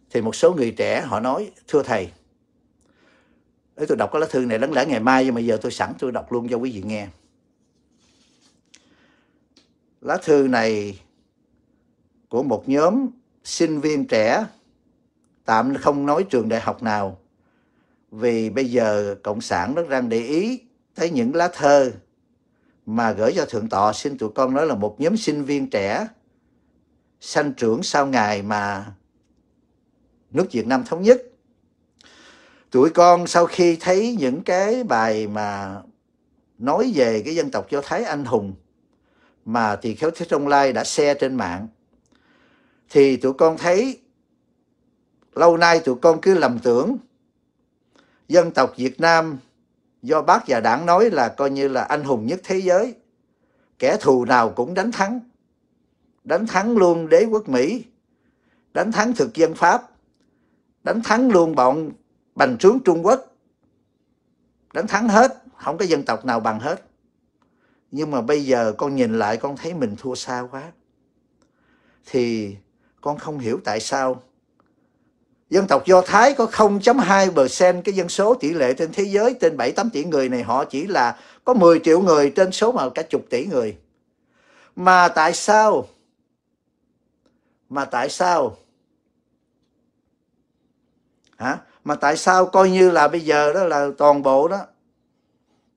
thì một số người trẻ họ nói thưa thầy để tôi đọc cái lá thư này đáng lẽ ngày mai nhưng mà giờ tôi sẵn tôi đọc luôn cho quý vị nghe lá thư này của một nhóm sinh viên trẻ tạm không nói trường đại học nào vì bây giờ cộng sản rất đang để ý tới những lá thơ mà gửi cho thượng tọa xin tụi con nói là một nhóm sinh viên trẻ sanh trưởng sau ngày mà nước Việt Nam thống nhất tụi con sau khi thấy những cái bài mà nói về cái dân tộc Do Thái anh hùng mà thì Khéo Thế Trong Lai đã xe trên mạng thì tụi con thấy lâu nay tụi con cứ lầm tưởng dân tộc Việt Nam do bác và đảng nói là coi như là anh hùng nhất thế giới kẻ thù nào cũng đánh thắng đánh thắng luôn đế quốc Mỹ đánh thắng thực dân Pháp đánh thắng luôn bọn bành trướng Trung Quốc đánh thắng hết không có dân tộc nào bằng hết nhưng mà bây giờ con nhìn lại con thấy mình thua xa quá thì con không hiểu tại sao dân tộc Do Thái có 0.2% cái dân số tỷ lệ trên thế giới trên 7-8 tỷ người này họ chỉ là có 10 triệu người trên số mà cả chục tỷ người. Mà tại sao? Mà tại sao? Hả? Mà tại sao coi như là bây giờ đó là toàn bộ đó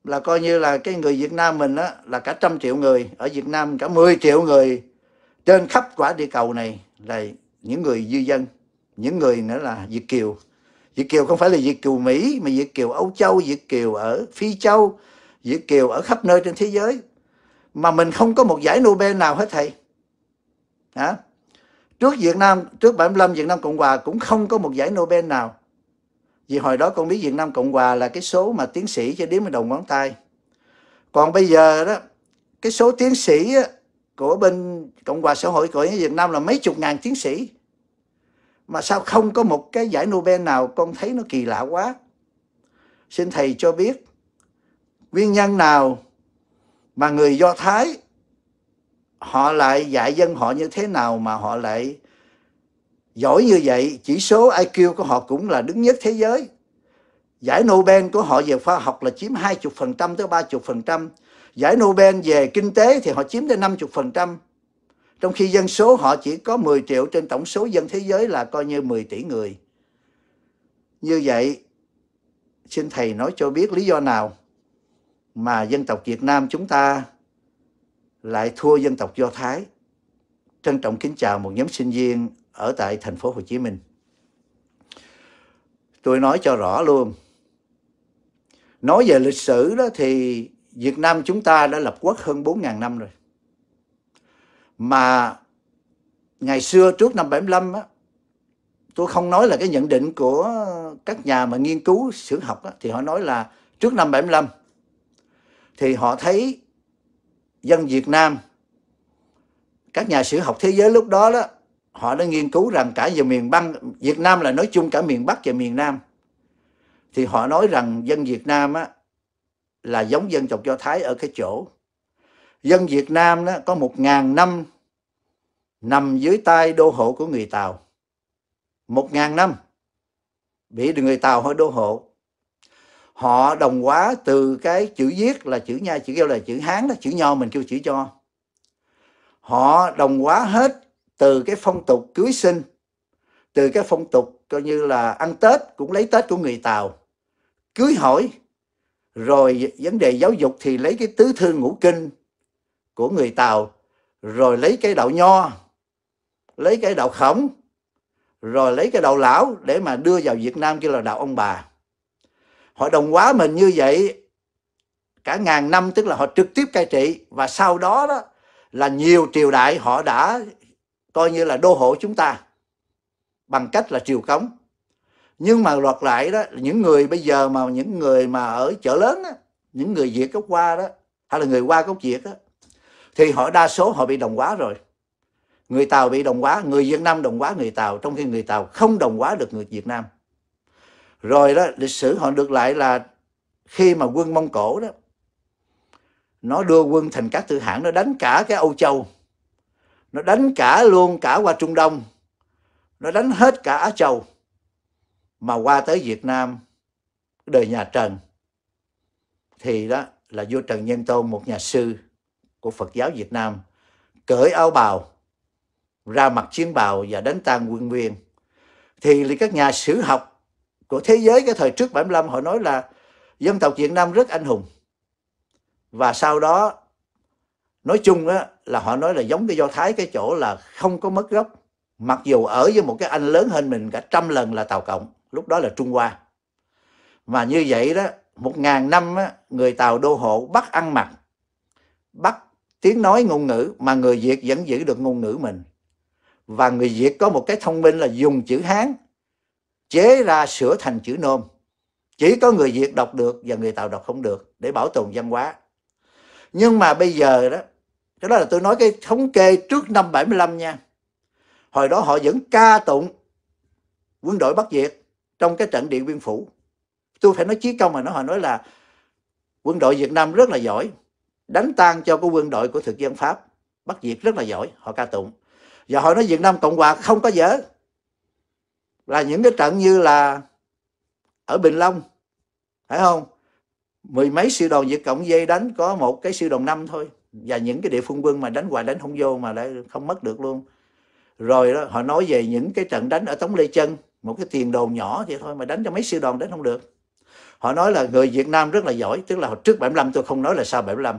là coi như là cái người Việt Nam mình đó là cả trăm triệu người, ở Việt Nam cả 10 triệu người trên khắp quả địa cầu này đây những người dư dân những người nữa là Việt kiều Việt kiều không phải là Việt kiều Mỹ mà Việt kiều Âu Châu Việt kiều ở Phi Châu Việt kiều ở khắp nơi trên thế giới mà mình không có một giải Nobel nào hết thầy hả trước Việt Nam trước 75 Việt Nam Cộng Hòa cũng không có một giải Nobel nào vì hồi đó con biết Việt Nam Cộng Hòa là cái số mà tiến sĩ cho đếm đầu ngón tay còn bây giờ đó cái số tiến sĩ á, của bên Cộng hòa xã hội của nghĩa Việt Nam là mấy chục ngàn tiến sĩ mà sao không có một cái giải Nobel nào con thấy nó kỳ lạ quá xin thầy cho biết nguyên nhân nào mà người Do Thái họ lại dạy dân họ như thế nào mà họ lại giỏi như vậy chỉ số IQ của họ cũng là đứng nhất thế giới giải Nobel của họ về khoa học là chiếm 20% tới 30% Giải Nobel về kinh tế thì họ chiếm tới 50%, trong khi dân số họ chỉ có 10 triệu trên tổng số dân thế giới là coi như 10 tỷ người. Như vậy, xin Thầy nói cho biết lý do nào mà dân tộc Việt Nam chúng ta lại thua dân tộc Do Thái. Trân trọng kính chào một nhóm sinh viên ở tại thành phố Hồ Chí Minh. Tôi nói cho rõ luôn. Nói về lịch sử đó thì Việt Nam chúng ta đã lập quốc hơn 4.000 năm rồi. Mà ngày xưa trước năm 75 á, tôi không nói là cái nhận định của các nhà mà nghiên cứu sử học á, thì họ nói là trước năm 75 thì họ thấy dân Việt Nam các nhà sử học thế giới lúc đó đó họ đã nghiên cứu rằng cả về miền băng Việt Nam là nói chung cả miền Bắc và miền Nam thì họ nói rằng dân Việt Nam á, là giống dân tộc Do Thái ở cái chỗ dân Việt Nam đó có một ngàn năm nằm dưới tay đô hộ của người Tàu một ngàn năm bị người Tàu hơi đô hộ họ đồng hóa từ cái chữ viết là chữ nha chữ kêu là chữ hán đó chữ nho mình kêu chữ cho họ đồng hóa hết từ cái phong tục cưới sinh từ cái phong tục coi như là ăn tết cũng lấy tết của người tàu cưới hỏi rồi vấn đề giáo dục thì lấy cái tứ thư ngũ kinh của người tàu rồi lấy cái đạo nho lấy cái đạo khổng rồi lấy cái đạo lão để mà đưa vào việt nam kêu là đạo ông bà họ đồng hóa mình như vậy cả ngàn năm tức là họ trực tiếp cai trị và sau đó đó là nhiều triều đại họ đã coi như là đô hộ chúng ta bằng cách là triều cống nhưng mà luật lại đó những người bây giờ mà những người mà ở chợ lớn đó, những người việt gốc qua đó hay là người qua gốc việt đó, thì họ đa số họ bị đồng hóa rồi người tàu bị đồng hóa người việt nam đồng hóa người tàu trong khi người tàu không đồng hóa được người việt nam rồi đó lịch sử họ được lại là khi mà quân mông cổ đó nó đưa quân thành các tư hãng nó đánh cả cái âu châu nó đánh cả luôn cả qua trung đông nó đánh hết cả á châu mà qua tới Việt Nam đời nhà Trần thì đó là vua Trần Nhân Tôn một nhà sư của Phật giáo Việt Nam cởi áo bào ra mặt chiến bào và đánh tan quân nguyên thì các nhà sử học của thế giới cái thời trước 75 họ nói là dân tộc Việt Nam rất anh hùng và sau đó nói chung á, là họ nói là giống cái do thái cái chỗ là không có mất gốc mặc dù ở với một cái anh lớn hơn mình cả trăm lần là tàu cộng lúc đó là Trung Hoa. Mà như vậy đó, một ngàn năm á, người Tàu đô hộ bắt ăn mặc, bắt tiếng nói ngôn ngữ mà người Việt vẫn giữ được ngôn ngữ mình. Và người Việt có một cái thông minh là dùng chữ Hán chế ra sửa thành chữ nôm. Chỉ có người Việt đọc được và người Tàu đọc không được để bảo tồn văn hóa. Nhưng mà bây giờ đó, cái đó là tôi nói cái thống kê trước năm 75 nha. Hồi đó họ vẫn ca tụng quân đội Bắc Việt trong cái trận Điện Biên Phủ. Tôi phải nói chí công mà nó họ nói là quân đội Việt Nam rất là giỏi, đánh tan cho cái quân đội của thực dân Pháp, bắt Việt rất là giỏi, họ ca tụng. Và họ nói Việt Nam Cộng Hòa không có dở. Là những cái trận như là ở Bình Long, phải không? Mười mấy sư đoàn Việt Cộng dây đánh có một cái sư đoàn năm thôi. Và những cái địa phương quân mà đánh hoài đánh không vô mà lại không mất được luôn. Rồi đó, họ nói về những cái trận đánh ở Tống Lê Chân một cái tiền đồn nhỏ vậy thôi mà đánh cho mấy sư đoàn đến không được họ nói là người Việt Nam rất là giỏi tức là trước 75 tôi không nói là sau 75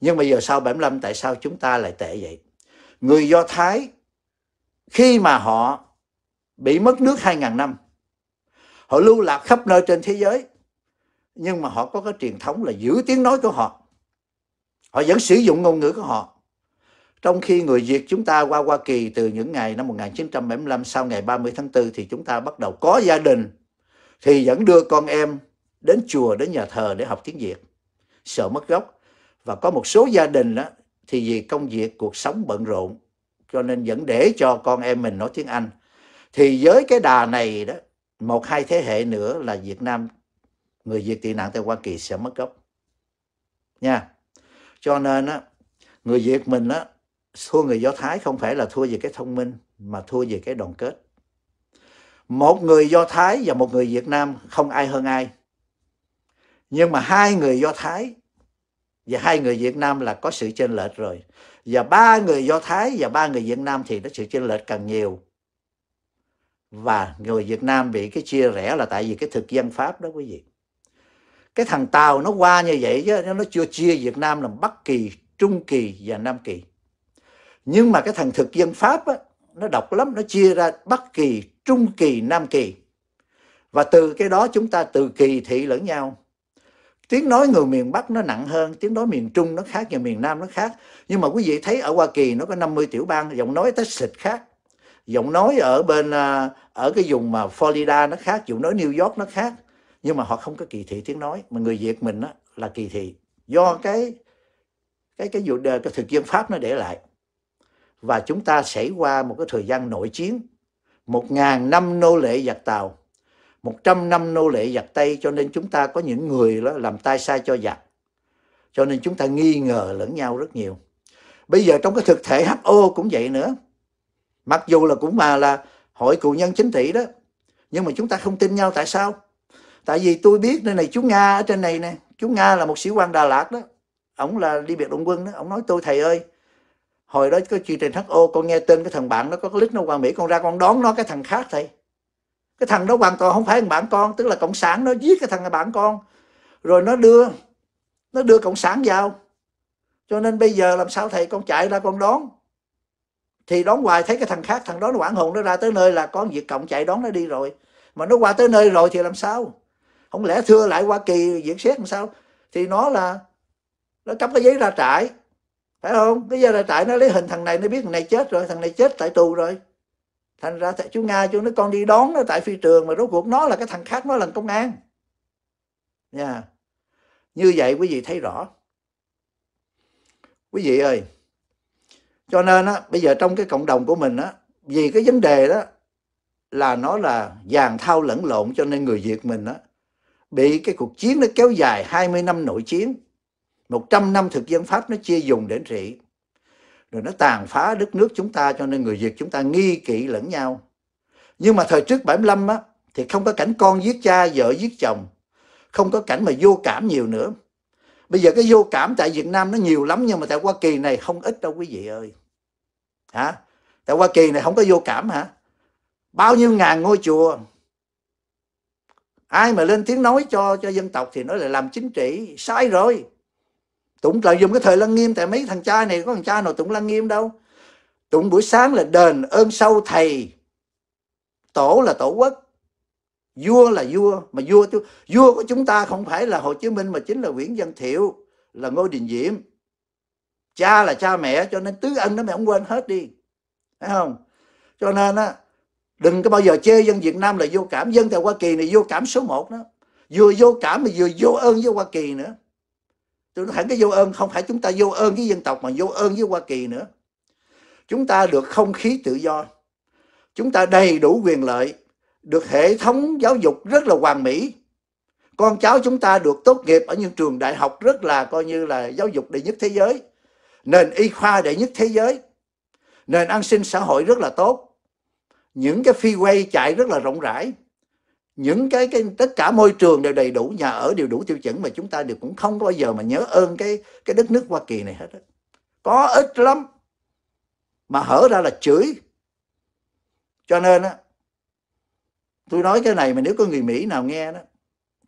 nhưng bây giờ sau 75 tại sao chúng ta lại tệ vậy người Do Thái khi mà họ bị mất nước 2.000 năm họ lưu lạc khắp nơi trên thế giới nhưng mà họ có cái truyền thống là giữ tiếng nói của họ họ vẫn sử dụng ngôn ngữ của họ trong khi người Việt chúng ta qua Hoa Kỳ từ những ngày năm 1975 sau ngày 30 tháng 4 thì chúng ta bắt đầu có gia đình thì vẫn đưa con em đến chùa, đến nhà thờ để học tiếng Việt. Sợ mất gốc. Và có một số gia đình đó thì vì công việc, cuộc sống bận rộn cho nên vẫn để cho con em mình nói tiếng Anh. Thì với cái đà này đó, một hai thế hệ nữa là Việt Nam, người Việt tị nạn tại Hoa Kỳ sẽ mất gốc. Nha. Cho nên á, người Việt mình á, thua người Do Thái không phải là thua về cái thông minh mà thua về cái đoàn kết. Một người Do Thái và một người Việt Nam không ai hơn ai. Nhưng mà hai người Do Thái và hai người Việt Nam là có sự chênh lệch rồi. Và ba người Do Thái và ba người Việt Nam thì nó sự chênh lệch càng nhiều. Và người Việt Nam bị cái chia rẽ là tại vì cái thực dân Pháp đó quý vị. Cái thằng Tàu nó qua như vậy chứ nó chưa chia Việt Nam làm Bắc Kỳ, Trung Kỳ và Nam Kỳ nhưng mà cái thằng thực dân pháp á, nó độc lắm nó chia ra bắc kỳ trung kỳ nam kỳ và từ cái đó chúng ta từ kỳ thị lẫn nhau tiếng nói người miền bắc nó nặng hơn tiếng nói miền trung nó khác và miền nam nó khác nhưng mà quý vị thấy ở hoa kỳ nó có 50 tiểu bang giọng nói tách xịt khác giọng nói ở bên à, ở cái vùng mà florida nó khác giọng nói new york nó khác nhưng mà họ không có kỳ thị tiếng nói mà người việt mình á, là kỳ thị do cái cái cái vụ cái thực dân pháp nó để lại và chúng ta xảy qua một cái thời gian nội chiến. Một ngàn năm nô lệ giặc Tàu, một trăm năm nô lệ giặc Tây cho nên chúng ta có những người đó làm tay sai cho giặc. Cho nên chúng ta nghi ngờ lẫn nhau rất nhiều. Bây giờ trong cái thực thể HO cũng vậy nữa. Mặc dù là cũng mà là hội cựu nhân chính trị đó. Nhưng mà chúng ta không tin nhau tại sao? Tại vì tôi biết nơi này chú Nga ở trên này nè. Chú Nga là một sĩ quan Đà Lạt đó. Ông là đi biệt động quân đó. Ông nói tôi thầy ơi hồi đó có chương trình HO con nghe tên cái thằng bạn nó có cái lít nó qua Mỹ con ra con đón nó cái thằng khác thầy cái thằng đó hoàn toàn không phải là bạn con tức là cộng sản nó giết cái thằng là bạn con rồi nó đưa nó đưa cộng sản vào cho nên bây giờ làm sao thầy con chạy ra con đón thì đón hoài thấy cái thằng khác thằng đó nó quản hồn nó ra tới nơi là có việt cộng chạy đón nó đi rồi mà nó qua tới nơi rồi thì làm sao không lẽ thưa lại hoa kỳ diễn xét làm sao thì nó là nó cấp cái giấy ra trại phải không bây giờ là tại nó lấy hình thằng này nó biết thằng này chết rồi thằng này chết tại tù rồi thành ra chú nga chú nó con đi đón nó tại phi trường mà rốt cuộc nó là cái thằng khác nó là công an nha như vậy quý vị thấy rõ quý vị ơi cho nên á, bây giờ trong cái cộng đồng của mình á, vì cái vấn đề đó là nó là dàn thao lẫn lộn cho nên người việt mình á, bị cái cuộc chiến nó kéo dài 20 năm nội chiến 100 năm thực dân Pháp nó chia dùng để trị. Rồi nó tàn phá đất nước chúng ta cho nên người Việt chúng ta nghi kỵ lẫn nhau. Nhưng mà thời trước 75 á, thì không có cảnh con giết cha, vợ giết chồng. Không có cảnh mà vô cảm nhiều nữa. Bây giờ cái vô cảm tại Việt Nam nó nhiều lắm nhưng mà tại Hoa Kỳ này không ít đâu quý vị ơi. Hả? Tại Hoa Kỳ này không có vô cảm hả? Bao nhiêu ngàn ngôi chùa. Ai mà lên tiếng nói cho cho dân tộc thì nói là làm chính trị, sai rồi tụng lợi dụng cái thời lăng nghiêm tại mấy thằng cha này có thằng cha nào tụng lăng nghiêm đâu tụng buổi sáng là đền ơn sâu thầy tổ là tổ quốc vua là vua mà vua vua của chúng ta không phải là hồ chí minh mà chính là nguyễn văn thiệu là ngô đình diệm cha là cha mẹ cho nên tứ ân đó mẹ không quên hết đi thấy không cho nên á đừng có bao giờ chê dân việt nam là vô cảm dân tại hoa kỳ này vô cảm số 1 đó vừa vô cảm mà vừa vô ơn với hoa kỳ nữa tôi nói hẳn cái vô ơn không phải chúng ta vô ơn với dân tộc mà vô ơn với hoa kỳ nữa chúng ta được không khí tự do chúng ta đầy đủ quyền lợi được hệ thống giáo dục rất là hoàn mỹ con cháu chúng ta được tốt nghiệp ở những trường đại học rất là coi như là giáo dục đệ nhất thế giới nền y khoa đệ nhất thế giới nền an sinh xã hội rất là tốt những cái phi quay chạy rất là rộng rãi những cái, cái tất cả môi trường đều đầy đủ nhà ở đều đủ tiêu chuẩn mà chúng ta đều cũng không có bao giờ mà nhớ ơn cái cái đất nước Hoa Kỳ này hết đó. có ít lắm mà hở ra là chửi cho nên á tôi nói cái này mà nếu có người Mỹ nào nghe đó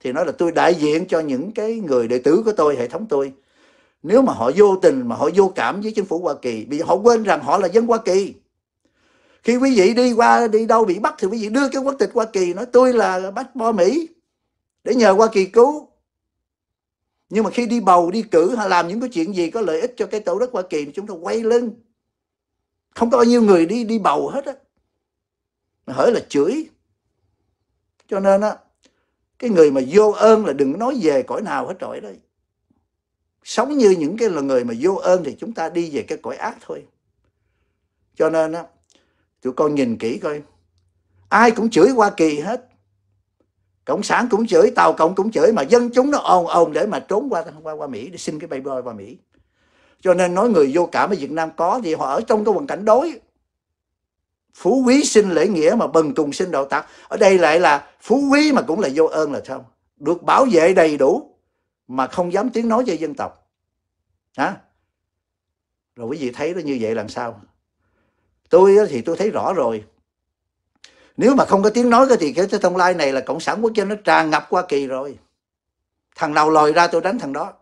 thì nói là tôi đại diện cho những cái người đệ tử của tôi hệ thống tôi nếu mà họ vô tình mà họ vô cảm với chính phủ Hoa Kỳ vì họ quên rằng họ là dân Hoa Kỳ khi quý vị đi qua đi đâu bị bắt thì quý vị đưa cái quốc tịch hoa kỳ nói tôi là bách bo mỹ để nhờ hoa kỳ cứu nhưng mà khi đi bầu đi cử hay làm những cái chuyện gì có lợi ích cho cái tổ đất hoa kỳ chúng ta quay lưng không có bao nhiêu người đi đi bầu hết á mà hỡi là chửi cho nên á cái người mà vô ơn là đừng nói về cõi nào hết trọi đây sống như những cái là người mà vô ơn thì chúng ta đi về cái cõi ác thôi cho nên á tụi con nhìn kỹ coi ai cũng chửi Hoa Kỳ hết cộng sản cũng chửi tàu cộng cũng chửi mà dân chúng nó ồn ồn để mà trốn qua qua qua Mỹ để xin cái bay bơi qua Mỹ cho nên nói người vô cảm ở Việt Nam có thì họ ở trong cái hoàn cảnh đối phú quý sinh lễ nghĩa mà bần cùng sinh đạo tặc ở đây lại là phú quý mà cũng là vô ơn là sao được bảo vệ đầy đủ mà không dám tiếng nói cho dân tộc hả rồi quý vị thấy nó như vậy làm sao tôi thì tôi thấy rõ rồi nếu mà không có tiếng nói thì cái thông lai này là cộng sản quốc gia nó tràn ngập hoa kỳ rồi thằng nào lòi ra tôi đánh thằng đó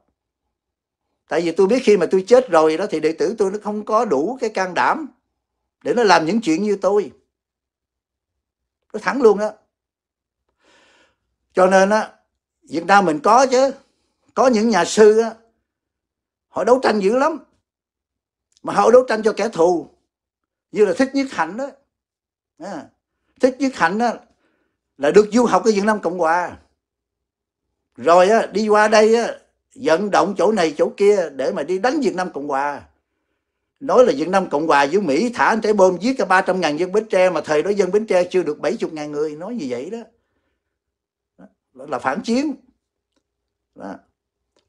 tại vì tôi biết khi mà tôi chết rồi đó thì đệ tử tôi nó không có đủ cái can đảm để nó làm những chuyện như tôi nó thẳng luôn á cho nên á việt nam mình có chứ có những nhà sư á họ đấu tranh dữ lắm mà họ đấu tranh cho kẻ thù như là thích nhất hạnh đó à, thích nhất hạnh đó là được du học ở việt nam cộng hòa rồi á, đi qua đây á, vận động chỗ này chỗ kia để mà đi đánh việt nam cộng hòa nói là việt nam cộng hòa với mỹ thả anh trẻ bom giết cả ba trăm ngàn dân bến tre mà thời đó dân bến tre chưa được bảy chục ngàn người nói như vậy đó, đó là phản chiến đó.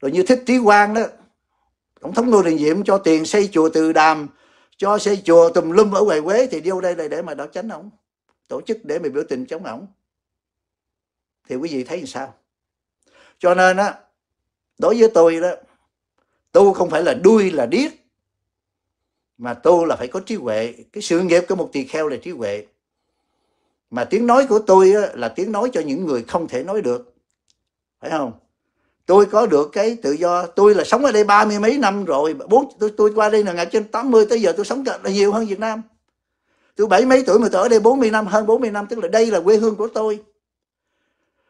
rồi như thích trí quang đó tổng thống ngô đình diệm cho tiền xây chùa từ đàm cho xây chùa tùm lum ở ngoài quế thì đi vô đây là để mà đảo tránh ổng tổ chức để mà biểu tình chống ổng thì quý vị thấy làm sao cho nên á đối với tôi đó tu không phải là đuôi là điếc mà tu là phải có trí huệ cái sự nghiệp của một tỳ kheo là trí huệ mà tiếng nói của tôi á, là tiếng nói cho những người không thể nói được phải không tôi có được cái tự do tôi là sống ở đây ba mươi mấy năm rồi bốn tôi tôi qua đây là ngày trên 80 tới giờ tôi sống là nhiều hơn Việt Nam tôi bảy mấy tuổi mà tôi ở đây 40 năm hơn 40 năm tức là đây là quê hương của tôi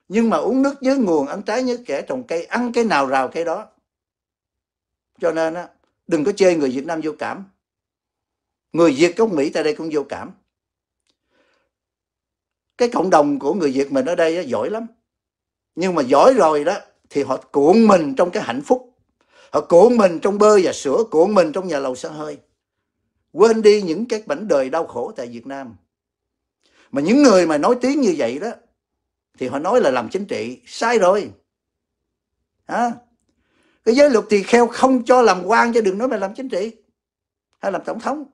nhưng mà uống nước nhớ nguồn ăn trái nhớ kẻ trồng cây ăn cái nào rào cái đó cho nên á đừng có chê người Việt Nam vô cảm người Việt gốc Mỹ tại đây cũng vô cảm cái cộng đồng của người Việt mình ở đây á, giỏi lắm nhưng mà giỏi rồi đó thì họ cuộn mình trong cái hạnh phúc họ cuộn mình trong bơ và sữa cuộn mình trong nhà lầu xe hơi quên đi những cái mảnh đời đau khổ tại Việt Nam mà những người mà nói tiếng như vậy đó thì họ nói là làm chính trị sai rồi à, cái giới luật thì kheo không cho làm quan cho đừng nói mà làm chính trị hay làm tổng thống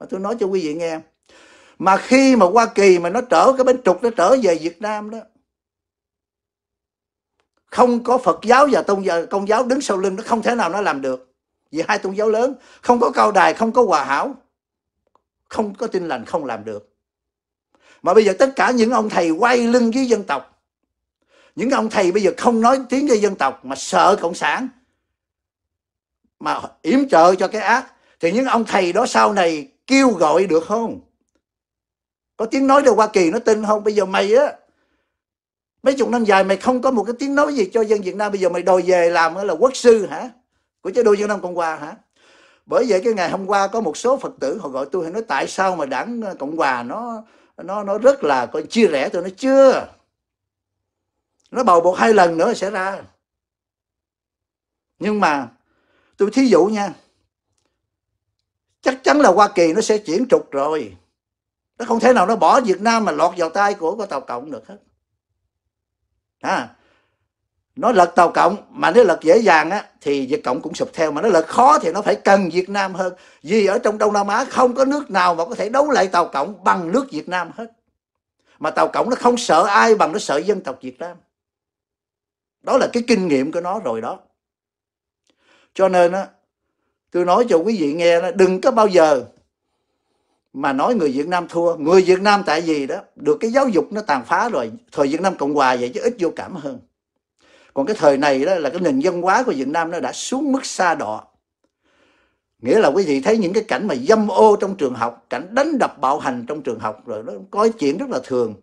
mà tôi nói cho quý vị nghe mà khi mà Hoa Kỳ mà nó trở cái bánh trục nó trở về Việt Nam đó không có Phật giáo và tôn giáo công giáo đứng sau lưng nó không thể nào nó làm được vì hai tôn giáo lớn không có cao đài không có hòa hảo không có tin lành không làm được mà bây giờ tất cả những ông thầy quay lưng với dân tộc những ông thầy bây giờ không nói tiếng với dân tộc mà sợ cộng sản mà yểm trợ cho cái ác thì những ông thầy đó sau này kêu gọi được không có tiếng nói đâu hoa kỳ nó tin không bây giờ mày á mấy chục năm dài mày không có một cái tiếng nói gì cho dân Việt Nam bây giờ mày đòi về làm là quốc sư hả của chế độ dân Nam Cộng Hòa hả bởi vậy cái ngày hôm qua có một số Phật tử họ gọi tôi nói tại sao mà đảng ờ, Cộng Hòa nó nó nó rất là coi chia rẽ tôi nói chưa nó bầu một hai lần nữa sẽ ra nhưng mà tôi thí dụ nha chắc chắn là Hoa Kỳ nó sẽ chuyển trục rồi nó không thể nào nó bỏ Việt Nam mà lọt vào tay của của Tàu Cộng được hết à, nó lật tàu cộng mà nếu lật dễ dàng á thì việt cộng cũng sụp theo mà nó lật khó thì nó phải cần việt nam hơn vì ở trong đông nam á không có nước nào mà có thể đấu lại tàu cộng bằng nước việt nam hết mà tàu cộng nó không sợ ai bằng nó sợ dân tộc việt nam đó là cái kinh nghiệm của nó rồi đó cho nên á tôi nói cho quý vị nghe đó, đừng có bao giờ mà nói người Việt Nam thua người Việt Nam tại vì đó được cái giáo dục nó tàn phá rồi thời Việt Nam Cộng Hòa vậy chứ ít vô cảm hơn còn cái thời này đó là cái nền dân hóa của Việt Nam nó đã xuống mức xa đọa nghĩa là quý vị thấy những cái cảnh mà dâm ô trong trường học cảnh đánh đập bạo hành trong trường học rồi nó có chuyện rất là thường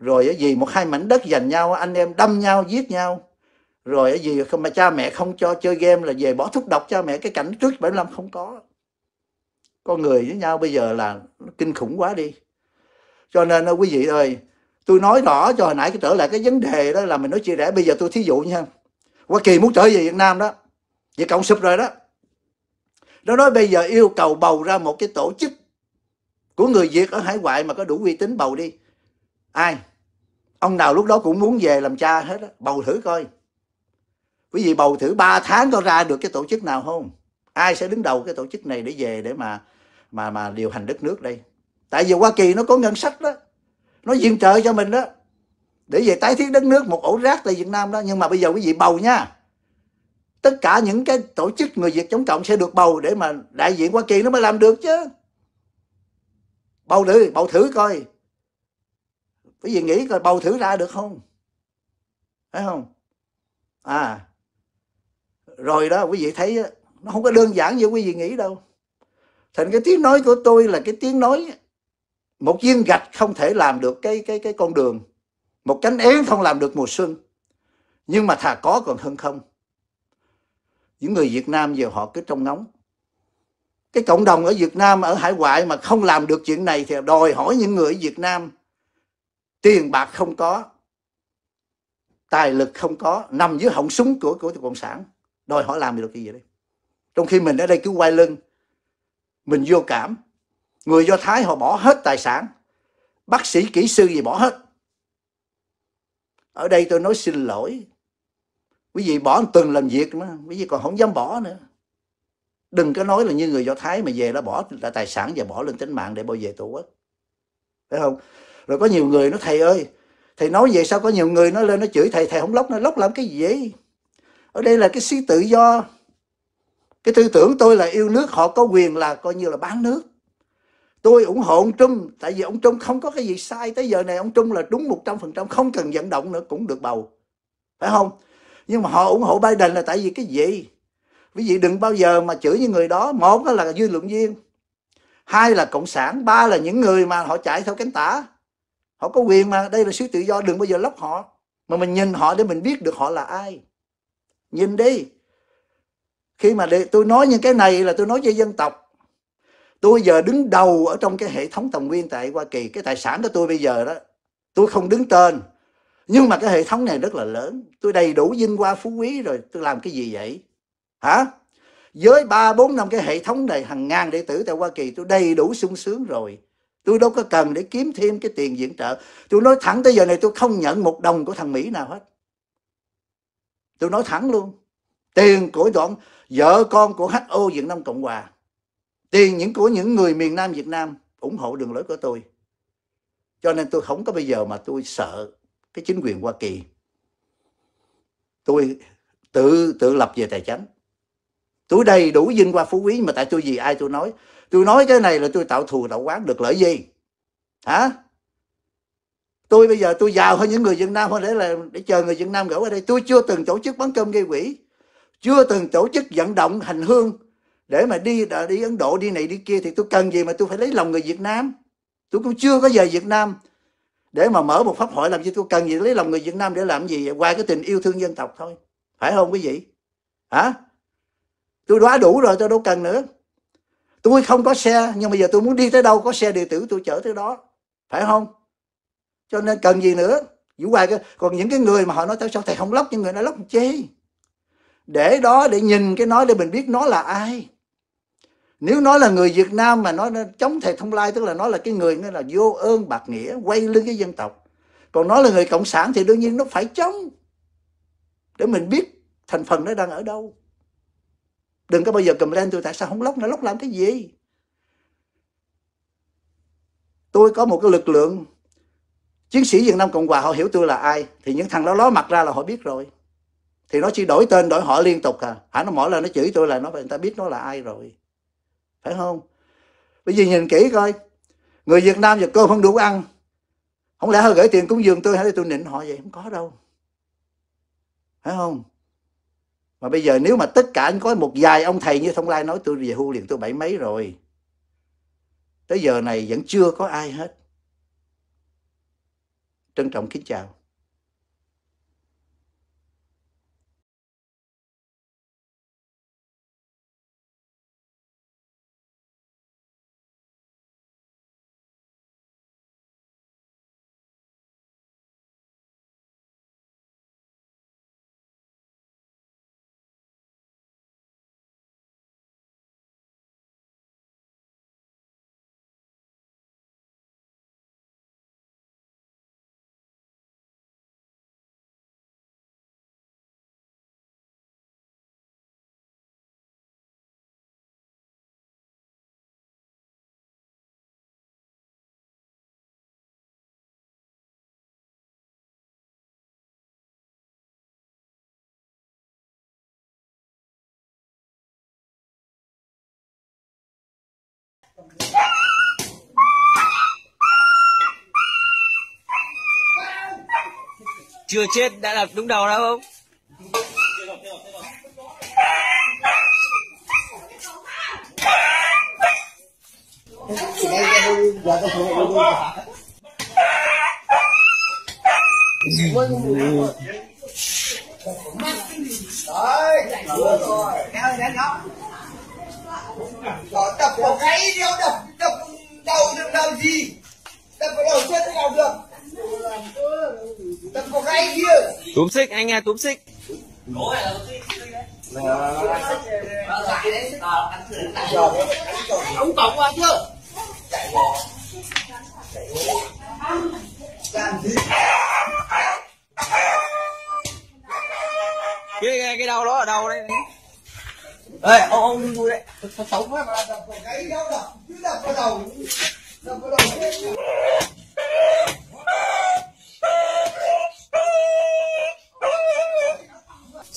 rồi cái gì một hai mảnh đất giành nhau anh em đâm nhau giết nhau rồi cái gì không mà cha mẹ không cho chơi game là về bỏ thuốc độc cha mẹ cái cảnh trước 75 không có con người với nhau bây giờ là kinh khủng quá đi cho nên quý vị ơi tôi nói rõ cho hồi nãy cái trở lại cái vấn đề đó là mình nói chia rẽ bây giờ tôi thí dụ nha Hoa Kỳ muốn trở về Việt Nam đó vậy Cộng sụp rồi đó nó nói bây giờ yêu cầu bầu ra một cái tổ chức của người Việt ở hải ngoại mà có đủ uy tín bầu đi ai ông nào lúc đó cũng muốn về làm cha hết đó. bầu thử coi quý vị bầu thử 3 tháng có ra được cái tổ chức nào không ai sẽ đứng đầu cái tổ chức này để về để mà mà mà điều hành đất nước đây tại vì hoa kỳ nó có ngân sách đó nó viện trợ cho mình đó để về tái thiết đất nước một ổ rác tại việt nam đó nhưng mà bây giờ quý vị bầu nha tất cả những cái tổ chức người việt chống cộng sẽ được bầu để mà đại diện hoa kỳ nó mới làm được chứ bầu thử bầu thử coi quý vị nghĩ coi bầu thử ra được không phải không à rồi đó quý vị thấy nó không có đơn giản như quý vị nghĩ đâu thành cái tiếng nói của tôi là cái tiếng nói một viên gạch không thể làm được cái cái cái con đường một cánh én không làm được mùa xuân nhưng mà thà có còn hơn không những người Việt Nam giờ họ cứ trong ngóng cái cộng đồng ở Việt Nam ở hải ngoại mà không làm được chuyện này thì đòi hỏi những người ở Việt Nam tiền bạc không có tài lực không có nằm dưới họng súng của của cộng sản đòi hỏi làm được cái gì đây? trong khi mình ở đây cứ quay lưng mình vô cảm người do thái họ bỏ hết tài sản bác sĩ kỹ sư gì bỏ hết ở đây tôi nói xin lỗi quý vị bỏ từng làm việc mà quý vị còn không dám bỏ nữa đừng có nói là như người do thái mà về đã bỏ là tài sản và bỏ lên tính mạng để bảo vệ tổ quốc phải không rồi có nhiều người nó thầy ơi thầy nói vậy sao có nhiều người nó lên nó chửi thầy thầy không lóc nó lóc làm cái gì vậy ở đây là cái sự tự do cái tư tưởng tôi là yêu nước họ có quyền là coi như là bán nước tôi ủng hộ ông Trung tại vì ông Trung không có cái gì sai tới giờ này ông Trung là đúng 100% không cần vận động nữa cũng được bầu phải không nhưng mà họ ủng hộ Biden là tại vì cái gì quý vị đừng bao giờ mà chửi những người đó một đó là dư luận viên hai là cộng sản ba là những người mà họ chạy theo cánh tả họ có quyền mà đây là sự tự do đừng bao giờ lấp họ mà mình nhìn họ để mình biết được họ là ai nhìn đi khi mà để, tôi nói những cái này là tôi nói cho dân tộc tôi giờ đứng đầu ở trong cái hệ thống tài nguyên tại hoa kỳ cái tài sản của tôi bây giờ đó tôi không đứng tên nhưng mà cái hệ thống này rất là lớn tôi đầy đủ vinh hoa phú quý rồi tôi làm cái gì vậy hả với ba bốn năm cái hệ thống này hàng ngàn đệ tử tại hoa kỳ tôi đầy đủ sung sướng rồi tôi đâu có cần để kiếm thêm cái tiền viện trợ tôi nói thẳng tới giờ này tôi không nhận một đồng của thằng mỹ nào hết tôi nói thẳng luôn tiền của đoạn vợ con của HO Việt Nam Cộng Hòa tiền những của những người miền Nam Việt Nam ủng hộ đường lối của tôi cho nên tôi không có bây giờ mà tôi sợ cái chính quyền Hoa Kỳ tôi tự tự lập về tài chính tôi đầy đủ vinh qua phú quý mà tại tôi gì ai tôi nói tôi nói cái này là tôi tạo thù tạo quán được lợi gì hả tôi bây giờ tôi giàu hơn những người Việt Nam hơn để là để chờ người Việt Nam gửi qua đây tôi chưa từng tổ chức bán cơm gây quỹ chưa từng tổ chức vận động hành hương để mà đi đi Ấn Độ đi này đi kia thì tôi cần gì mà tôi phải lấy lòng người Việt Nam tôi cũng chưa có về Việt Nam để mà mở một pháp hội làm gì tôi cần gì lấy lòng người Việt Nam để làm gì qua cái tình yêu thương dân tộc thôi phải không quý vị hả tôi đoá đủ rồi tôi đâu cần nữa tôi không có xe nhưng bây giờ tôi muốn đi tới đâu có xe điện tử tôi chở tới đó phải không cho nên cần gì nữa Vũ hoài còn những cái người mà họ nói tao sao thầy không lóc những người nó lóc chê để đó để nhìn cái nó để mình biết nó là ai nếu nó là người Việt Nam mà nó, chống thầy thông lai tức là nó là cái người nó là vô ơn bạc nghĩa quay lưng cái dân tộc còn nó là người cộng sản thì đương nhiên nó phải chống để mình biết thành phần nó đang ở đâu đừng có bao giờ cầm lên tôi tại sao không lóc nó lóc làm cái gì tôi có một cái lực lượng chiến sĩ Việt Nam Cộng Hòa họ hiểu tôi là ai thì những thằng đó ló mặt ra là họ biết rồi thì nó chỉ đổi tên đổi họ liên tục à hả nó mỗi lần nó chửi tôi là nó người ta biết nó là ai rồi phải không bây giờ nhìn kỹ coi người việt nam giờ cơm không đủ ăn không lẽ họ gửi tiền cúng dường tôi hay tôi nịnh họ vậy không có đâu phải không mà bây giờ nếu mà tất cả có một vài ông thầy như thông lai nói tôi về hưu liền tôi bảy mấy rồi tới giờ này vẫn chưa có ai hết trân trọng kính chào chưa chết đã đập đúng đầu đâu không Đấy, rồi. Rồi, đến đó. Đó, đập vào cái đéo đập, đập đầu được làm gì? Đập vào đầu chết thế nào được? Tao có gai kia. Túm xích anh nghe túm xích. Cố dạ. là Ông tổng qua chưa? Chạy bò. cái cái, cái đau đó ở đâu đấy ê ông ông vui đấy sống quá mà đập cái đâu đập vào đầu đập vào đầu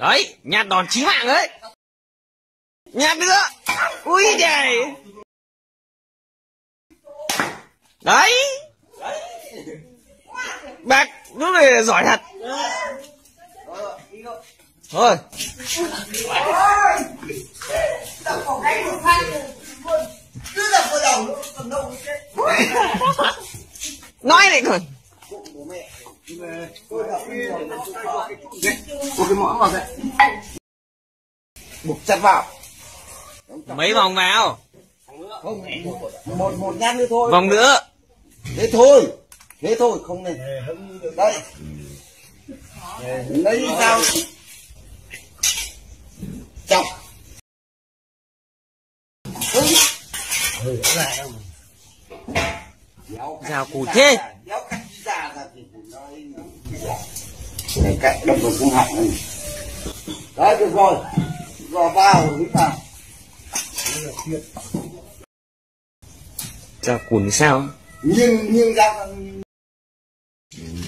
đấy nhạt đòn chí mạng đấy nhạt nữa ui trời đấy bác lúc này giỏi thật thôi nói này còn một cái mõm vào dậy buộc chặt vào mấy vòng vào không một một nhát nữa thôi vòng nữa thế thôi thế thôi không nên đây lấy dao chọc dao cù thế để cạnh đâm vào cung họng này đấy được rồi dò vào rồi chúng ta cho cuốn sao nhưng nhưng ra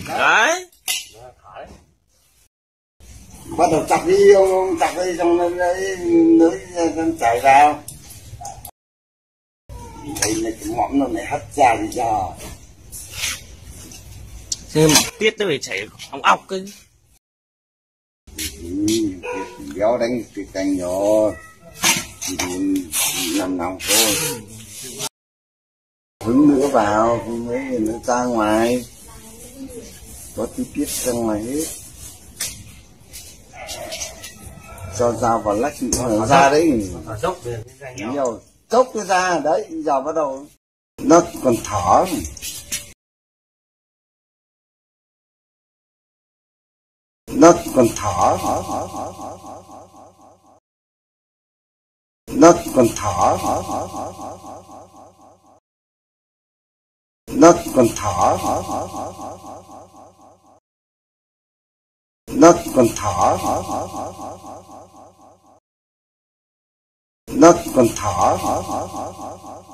đấy bắt đầu chặt đi ông chặt đi xong nó ờ, nó chảy ra đây này cái mõm nó này hất ra thì giờ xem tiết nó phải chảy ống ọc cơ gió đánh cái cành nhỏ nằm nằm thôi hứng nữa vào mới nó ra ngoài có tí tiết ra ngoài hết cho dao vào lách nó ra đấy nhiều cốc nó ra đấy giờ bắt đầu nó còn thở đất còn thở đất còn thở đất còn thở đất còn thở đất còn thở